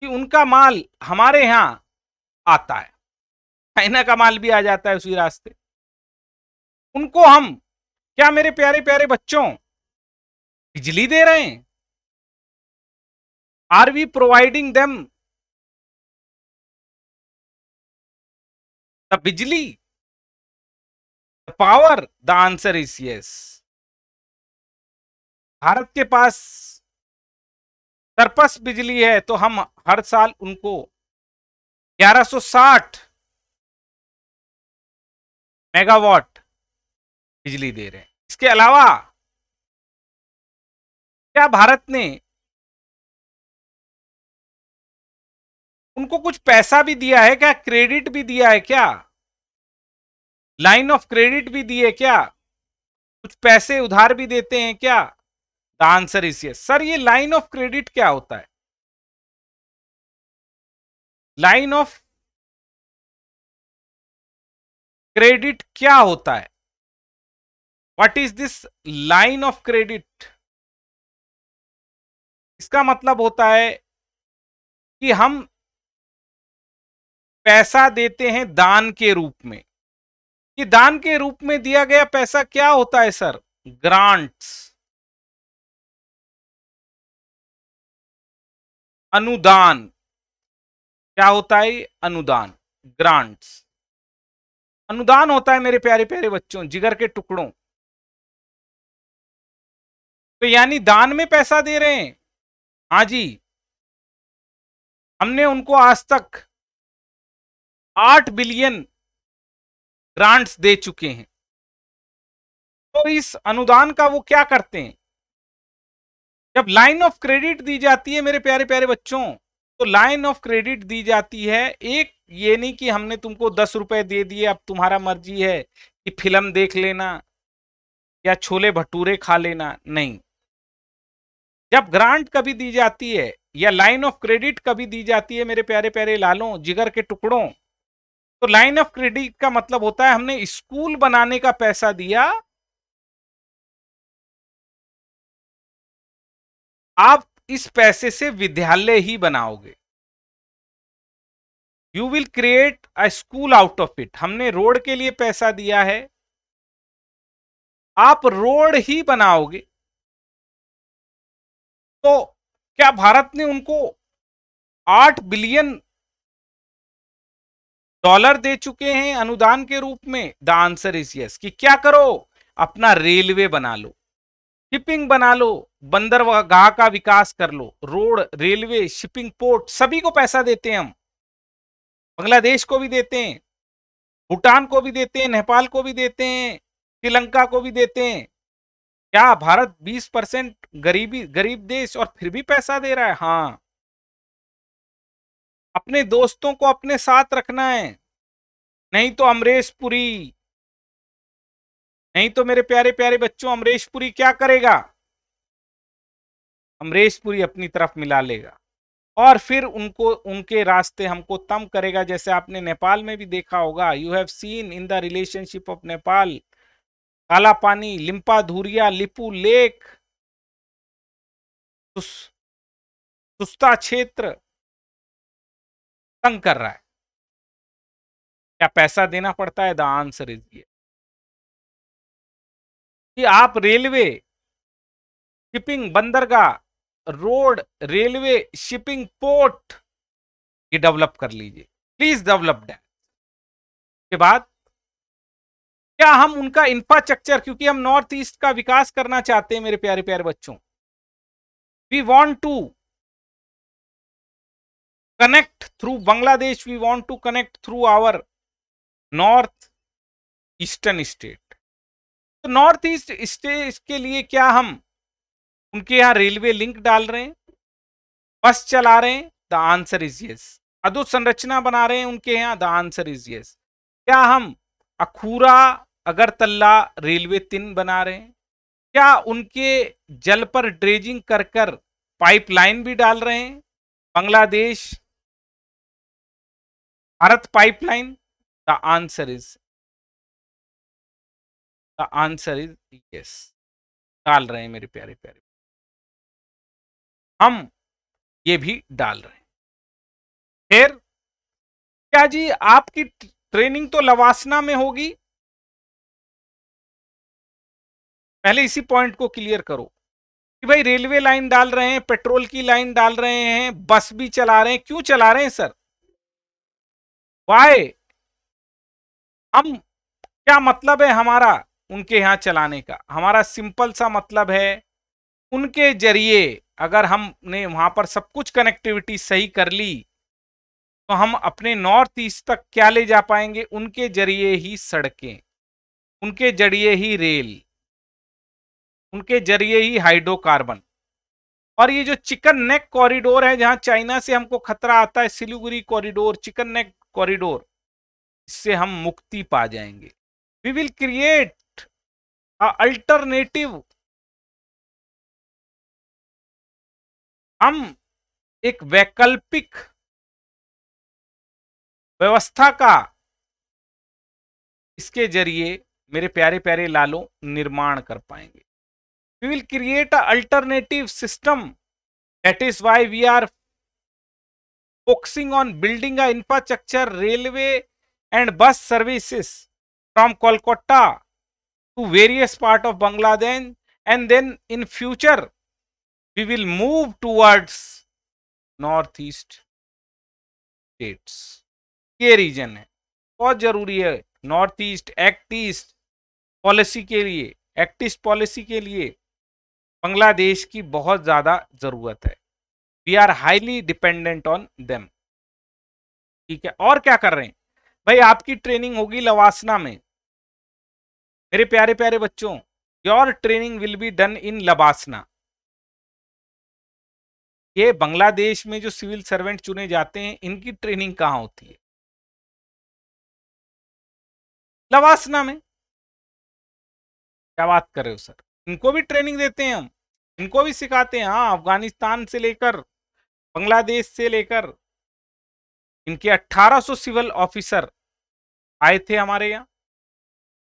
A: कि उनका माल
B: हमारे यहाँ आता है चाइना का माल भी आ जाता है उसी रास्ते उनको हम क्या मेरे प्यारे प्यारे बच्चों
A: बिजली दे रहे हैं are we providing them the bijli
B: the power the answer is yes Bharat के पास सरपस बिजली है तो हम हर साल उनको
A: 1160 मेगावाट बिजली दे रहे हैं इसके अलावा क्या भारत ने
B: उनको कुछ पैसा भी दिया है क्या क्रेडिट भी दिया है क्या लाइन ऑफ क्रेडिट भी दिए क्या कुछ पैसे उधार भी देते हैं क्या द आंसर इज ये सर ये लाइन ऑफ क्रेडिट क्या होता है
A: लाइन ऑफ क्रेडिट क्या होता है what is this line of credit इसका मतलब होता है कि हम
B: पैसा देते हैं दान के रूप में ये दान के रूप में दिया गया पैसा क्या होता है सर ग्रांट्स
A: अनुदान
B: क्या होता है अनुदान ग्रांट्स अनुदान होता है मेरे प्यारे प्यारे बच्चों जिगर के टुकड़ों तो यानी
A: दान में पैसा दे रहे हैं हाँ जी हमने उनको आज तक आठ बिलियन ग्रांट्स दे
B: चुके हैं तो इस अनुदान का वो क्या करते हैं जब लाइन ऑफ क्रेडिट दी जाती है मेरे प्यारे प्यारे बच्चों तो लाइन ऑफ क्रेडिट दी जाती है एक ये नहीं कि हमने तुमको दस रुपए दे दिए अब तुम्हारा मर्जी है कि फिल्म देख लेना या छोले भटूरे खा लेना नहीं जब ग्रांट कभी दी जाती है या लाइन ऑफ क्रेडिट कभी दी जाती है मेरे प्यारे प्यारे लालों जिगर के टुकड़ों तो लाइन ऑफ क्रेडिट का मतलब होता है हमने स्कूल बनाने का पैसा दिया आप इस पैसे से विद्यालय ही बनाओगे you will create a school out of it हमने रोड के लिए पैसा दिया है आप रोड ही बनाओगे तो क्या भारत ने उनको आठ बिलियन डॉलर दे चुके हैं अनुदान के रूप में द आंसर इज यस कि क्या करो अपना रेलवे बना लो शिपिंग बना लो बंदर व गाह का विकास कर लो रोड रेलवे शिपिंग पोर्ट सभी को पैसा देते हैं हम बांग्लादेश को भी देते हैं भूटान को भी देते हैं नेपाल को भी देते हैं श्रीलंका को भी देते हैं क्या भारत 20 परसेंट गरीबी गरीब देश और फिर भी पैसा दे रहा है हाँ अपने दोस्तों को अपने साथ रखना है नहीं तो अमरेश पुरी नहीं तो मेरे प्यारे प्यारे बच्चों अमरेश पुरी क्या करेगा अमरेशपुरी अपनी तरफ मिला लेगा और फिर उनको उनके रास्ते हमको तम करेगा जैसे आपने नेपाल में भी देखा होगा you have seen in the relationship of Nepal Kalapani Limpiyadhura Lipulekh Susta क्षेत्र
A: तंग कर रहा है क्या पैसा देना पड़ता है द आंसर इज ये कि आप रेलवे शिपिंग
B: बंदरगाह रोड रेलवे शिपिंग पोर्ट ये डेवलप कर लीजिए प्लीज डेवलप डैम के बाद क्या हम उनका इंफ्रास्ट्रक्चर क्योंकि हम नॉर्थ ईस्ट का विकास करना चाहते हैं मेरे प्यारे प्यारे बच्चों we want to connect through Bangladesh we want to connect through our north eastern state तो नॉर्थ ईस्ट स्टेट के लिए क्या हम उनके यहाँ रेलवे लिंक डाल रहे हैं बस चला रहे हैं द आंसर इज यस संरचना बना रहे हैं उनके यहाँ द आंसर इज यस क्या हम अखूरा अगरतला रेलवे तिन बना रहे हैं क्या उनके जल पर ड्रेजिंग कर कर पाइपलाइन भी डाल रहे हैं Bangladesh Bharat pipeline the answer is
A: the answer is yes डाल रहे हैं मेरे प्यारे प्यारे हम ये भी डाल रहे हैं फिर क्या जी आपकी ट्रेनिंग तो लवासना में होगी
B: पहले इसी पॉइंट को क्लियर करो कि भाई रेलवे लाइन डाल रहे हैं पेट्रोल की लाइन डाल रहे हैं बस भी चला रहे हैं क्यों चला रहे हैं सर वाय हम क्या मतलब है हमारा उनके यहां चलाने का हमारा सिंपल सा मतलब है उनके जरिए अगर हमने वहां पर सब कुछ कनेक्टिविटी सही कर ली तो हम अपने नॉर्थ ईस्ट तक क्या ले जा पाएंगे उनके जरिए ही सड़कें उनके जरिए ही रेल उनके जरिए ही हाइड्रोकार्बन और ये जो चिकन नेक कॉरिडोर है जहां चाइना से हमको खतरा आता है Siliguri corridor chicken neck corridor इससे हम मुक्ति पा जाएंगे वी विल क्रिएट अल्टरनेटिव
A: हम एक वैकल्पिक
B: व्यवस्था का इसके जरिए मेरे प्यारे प्यारे लालों निर्माण कर पाएंगे we will create alternative system that is why we are focusing on building a infrastructure railway and bus services from Kolkata to various part of Bangladesh and then in future we will move towards northeast states ये रीजन है बहुत जरूरी है north east act east policy के लिए एक्ट ईस्ट पॉलिसी के लिए बांग्लादेश की बहुत ज़्यादा ज़रूरत है we are highly dependent on them ठीक है और क्या कर रहे हैं भाई आपकी ट्रेनिंग होगी लवासना में मेरे प्यारे प्यारे बच्चों your training will be done in LBSNAA ये बांग्लादेश में जो सिविल सर्वेंट चुने जाते हैं इनकी
A: ट्रेनिंग कहाँ होती है लवासना में
B: क्या बात कर रहे हो सर इनको भी ट्रेनिंग देते हैं हम इनको भी सिखाते हैं हाँ अफगानिस्तान से लेकर बांग्लादेश से लेकर इनके 1800 सिविल ऑफिसर आए थे हमारे यहाँ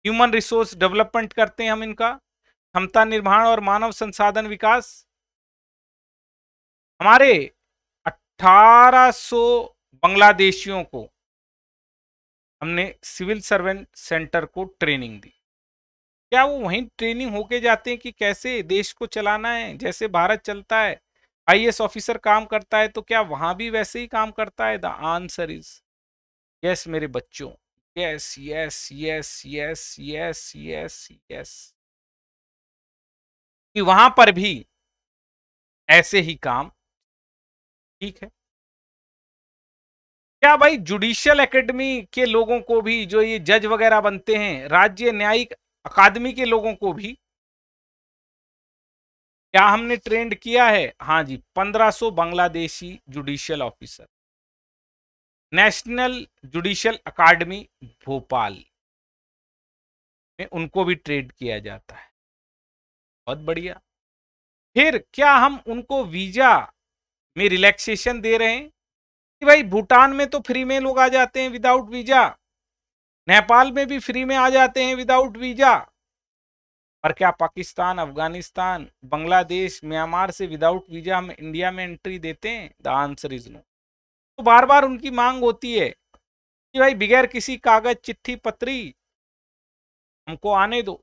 B: ह्यूमन रिसोर्स डेवलपमेंट करते हैं हम इनका क्षमता निर्माण और मानव संसाधन विकास हमारे 1800 बांग्लादेशियों को हमने सिविल सर्वेंट सेंटर को ट्रेनिंग दी क्या वो वहीं ट्रेनिंग होके जाते हैं कि कैसे देश को चलाना है जैसे भारत चलता है आईएएस ऑफिसर काम करता है तो क्या वहां भी वैसे ही काम करता है द आंसर इज यस मेरे बच्चों yes yes yes yes yes yes yes कि वहां पर भी ऐसे ही काम ठीक है क्या भाई जुडिशियल एकेडमी के लोगों को भी जो ये जज वगैरह बनते हैं राज्य न्यायिक अकादमी के लोगों को भी क्या हमने ट्रेंड किया है हाँ जी 1500 Bangladeshi judicial officer national judicial academy Bhopal में उनको भी ट्रेड किया जाता है बहुत बढ़िया फिर क्या हम उनको वीजा में रिलैक्सेशन दे रहे हैं कि भाई भूटान में तो फ्री में लोग आ जाते हैं विदाउट वीजा नेपाल में भी फ्री में आ जाते हैं विदाउट वीजा पर क्या पाकिस्तान अफगानिस्तान बांग्लादेश म्यांमार से विदाउट वीजा हम इंडिया में एंट्री देते हैं द आंसर इज नो तो बार बार उनकी मांग होती है कि भाई बगैर किसी कागज चिट्ठी पत्री हमको आने दो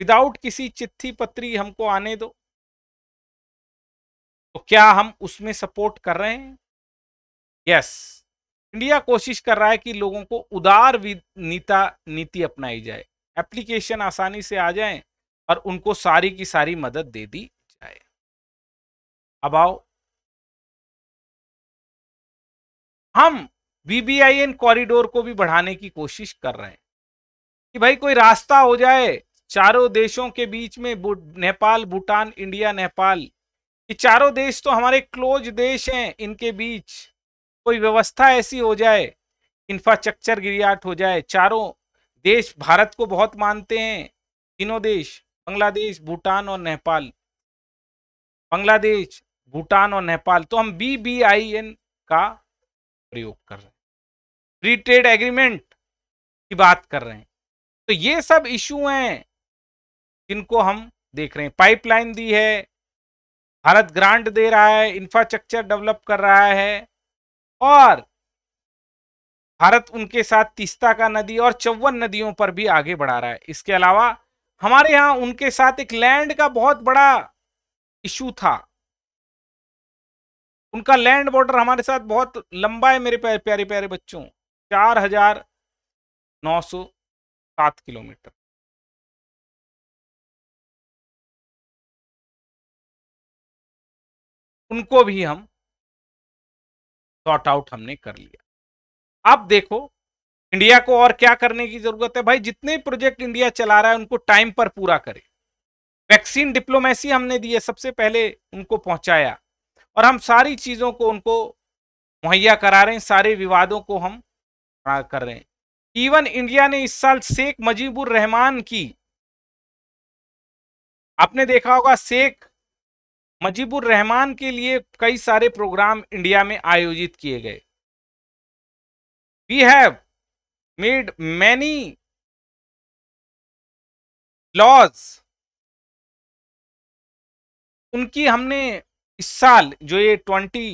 B: विदाउट किसी चिट्ठी पत्री हमको आने दो तो क्या हम उसमें सपोर्ट कर रहे हैं यस इंडिया कोशिश कर रहा है कि लोगों को उदार नीता नीति अपनाई जाए एप्लीकेशन आसानी से आ जाए और उनको सारी की सारी मदद दे दी जाए अब आओ हम बीबीआईएन कॉरिडोर को भी बढ़ाने की कोशिश कर रहे हैं कि भाई कोई रास्ता हो जाए चारों देशों के बीच में नेपाल भूटान इंडिया नेपाल कि चारों देश तो हमारे क्लोज देश हैं इनके बीच कोई व्यवस्था ऐसी हो जाए इंफ्रास्ट्रक्चर गिरियाट हो जाए चारों देश भारत को बहुत मानते हैं तीनों देश बांग्लादेश भूटान और नेपाल बांग्लादेश भूटान और नेपाल तो हम बी बी आई एन का प्रयोग कर रहे हैं फ्री ट्रेड एग्रीमेंट की बात कर रहे हैं तो ये सब इशू हैं जिनको हम देख रहे हैं पाइपलाइन दी है भारत ग्रांट दे रहा है इंफ्रास्ट्रक्चर डेवलप कर रहा है और भारत उनके साथ तीस्ता का नदी और चौवन नदियों पर भी आगे बढ़ा रहा है इसके अलावा हमारे यहाँ उनके साथ एक लैंड का बहुत बड़ा इशू था उनका लैंड बॉर्डर हमारे साथ बहुत लंबा है मेरे प्यारे प्यारे बच्चों चार हजार नौ सौ सात किलोमीटर उनको भी हम सॉर्ट आउट हमने कर लिया अब देखो इंडिया को और क्या करने की जरूरत है भाई जितने प्रोजेक्ट इंडिया चला रहा है उनको टाइम पर पूरा करे वैक्सीन डिप्लोमेसी हमने दी है सबसे पहले उनको पहुंचाया और हम सारी चीज़ों को उनको मुहैया करा रहे हैं सारे विवादों को हम कर रहे हैं इवन इंडिया ने इस साल शेख मजीबुर रहमान की आपने देखा होगा शेख मजीबुर रहमान के लिए कई सारे प्रोग्राम इंडिया में आयोजित किए गए we have made many laws उनकी हमने इस साल जो ये twenty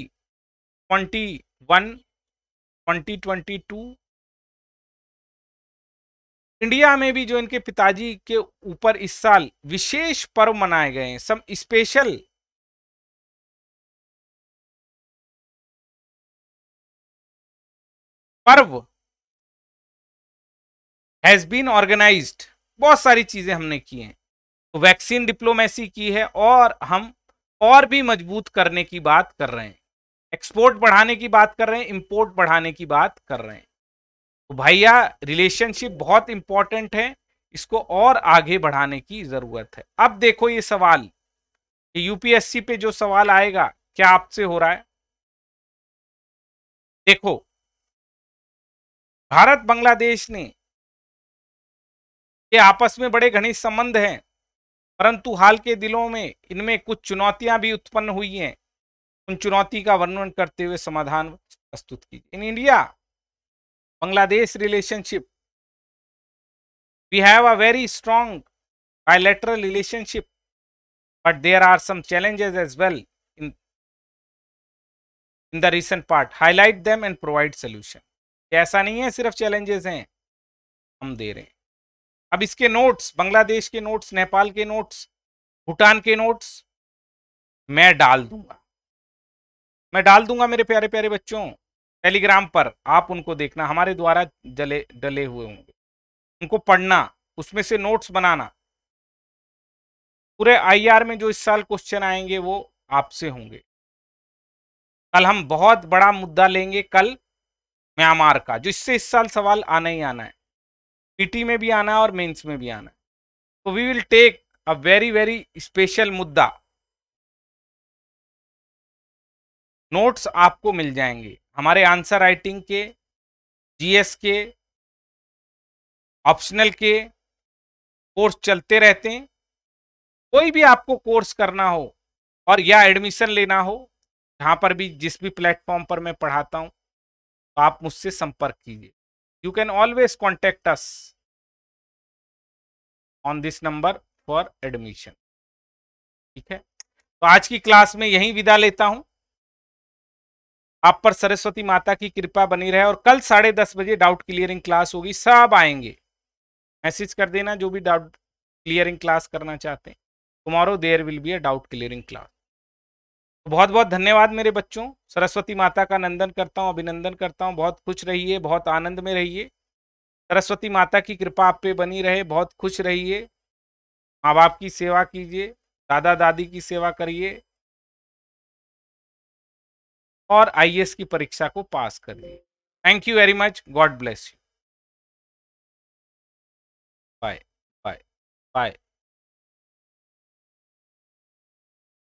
B: twenty one twenty twenty two India में भी जो इनके पिताजी के ऊपर इस साल विशेष पर्व मनाए गए हैं some special parv has been organized बहुत सारी चीजें हमने की हैं तो वैक्सीन डिप्लोमेसी की है और हम और भी मजबूत करने की बात कर रहे हैं एक्सपोर्ट बढ़ाने की बात कर रहे हैं इंपोर्ट बढ़ाने की बात कर रहे हैं तो भैया रिलेशनशिप बहुत इंपॉर्टेंट है इसको और आगे बढ़ाने की जरूरत है अब देखो ये सवाल यूपीएससी पे जो सवाल आएगा क्या आपसे हो रहा है देखो भारत बांग्लादेश ने ये आपस में बड़े घनिष्ठ संबंध हैं परंतु हाल के दिनों में इनमें कुछ चुनौतियां भी उत्पन्न हुई हैं उन चुनौती का वर्णन करते हुए समाधान प्रस्तुत की in India Bangladesh relationship we have a very strong bilateral relationship but there are some challenges as well in in the recent part highlight them and provide solution ऐसा नहीं है सिर्फ चैलेंजेस हैं हम दे रहे हैं अब इसके नोट्स बांग्लादेश के नोट्स नेपाल के नोट्स भूटान के नोट्स मैं डाल दूंगा मैं डाल दूंगा मेरे प्यारे प्यारे बच्चों टेलीग्राम पर आप उनको देखना हमारे द्वारा जले डले हुए होंगे उनको पढ़ना उसमें से नोट्स बनाना पूरे आईआर में जो इस साल क्वेश्चन आएंगे वो आपसे होंगे कल हम बहुत बड़ा मुद्दा लेंगे कल म्यांमार का जो इससे इस साल सवाल आना ही आना है पीटी में भी आना है और मेंस में भी आना है तो we will take a very very special mudda notes आपको मिल जाएंगे हमारे आंसर राइटिंग के जीएस के ऑप्शनल के कोर्स चलते रहते हैं कोई भी आपको कोर्स करना हो और या एडमिशन लेना हो जहाँ पर भी जिस भी प्लेटफॉर्म पर मैं पढ़ाता हूँ तो आप मुझसे संपर्क कीजिए you can always contact us on this number for admission ठीक है तो आज की क्लास में यही विदा लेता हूं आप पर सरस्वती माता की कृपा बनी रहे और कल साढ़े दस बजे डाउट क्लियरिंग क्लास होगी सब आएंगे मैसेज कर देना जो भी डाउट क्लियरिंग क्लास करना चाहते हैं tomorrow there will be a doubt clearing class तो बहुत बहुत धन्यवाद मेरे बच्चों सरस्वती माता का नंदन करता हूँ अभिनंदन करता हूँ बहुत खुश रहिए बहुत आनंद में रहिए सरस्वती माता की कृपा आप पे बनी रहे बहुत खुश रहिए माँ बाप की सेवा कीजिए दादा दादी की सेवा करिए और आईएएस की परीक्षा को पास
A: करिए thank you very much God bless you bye bye bye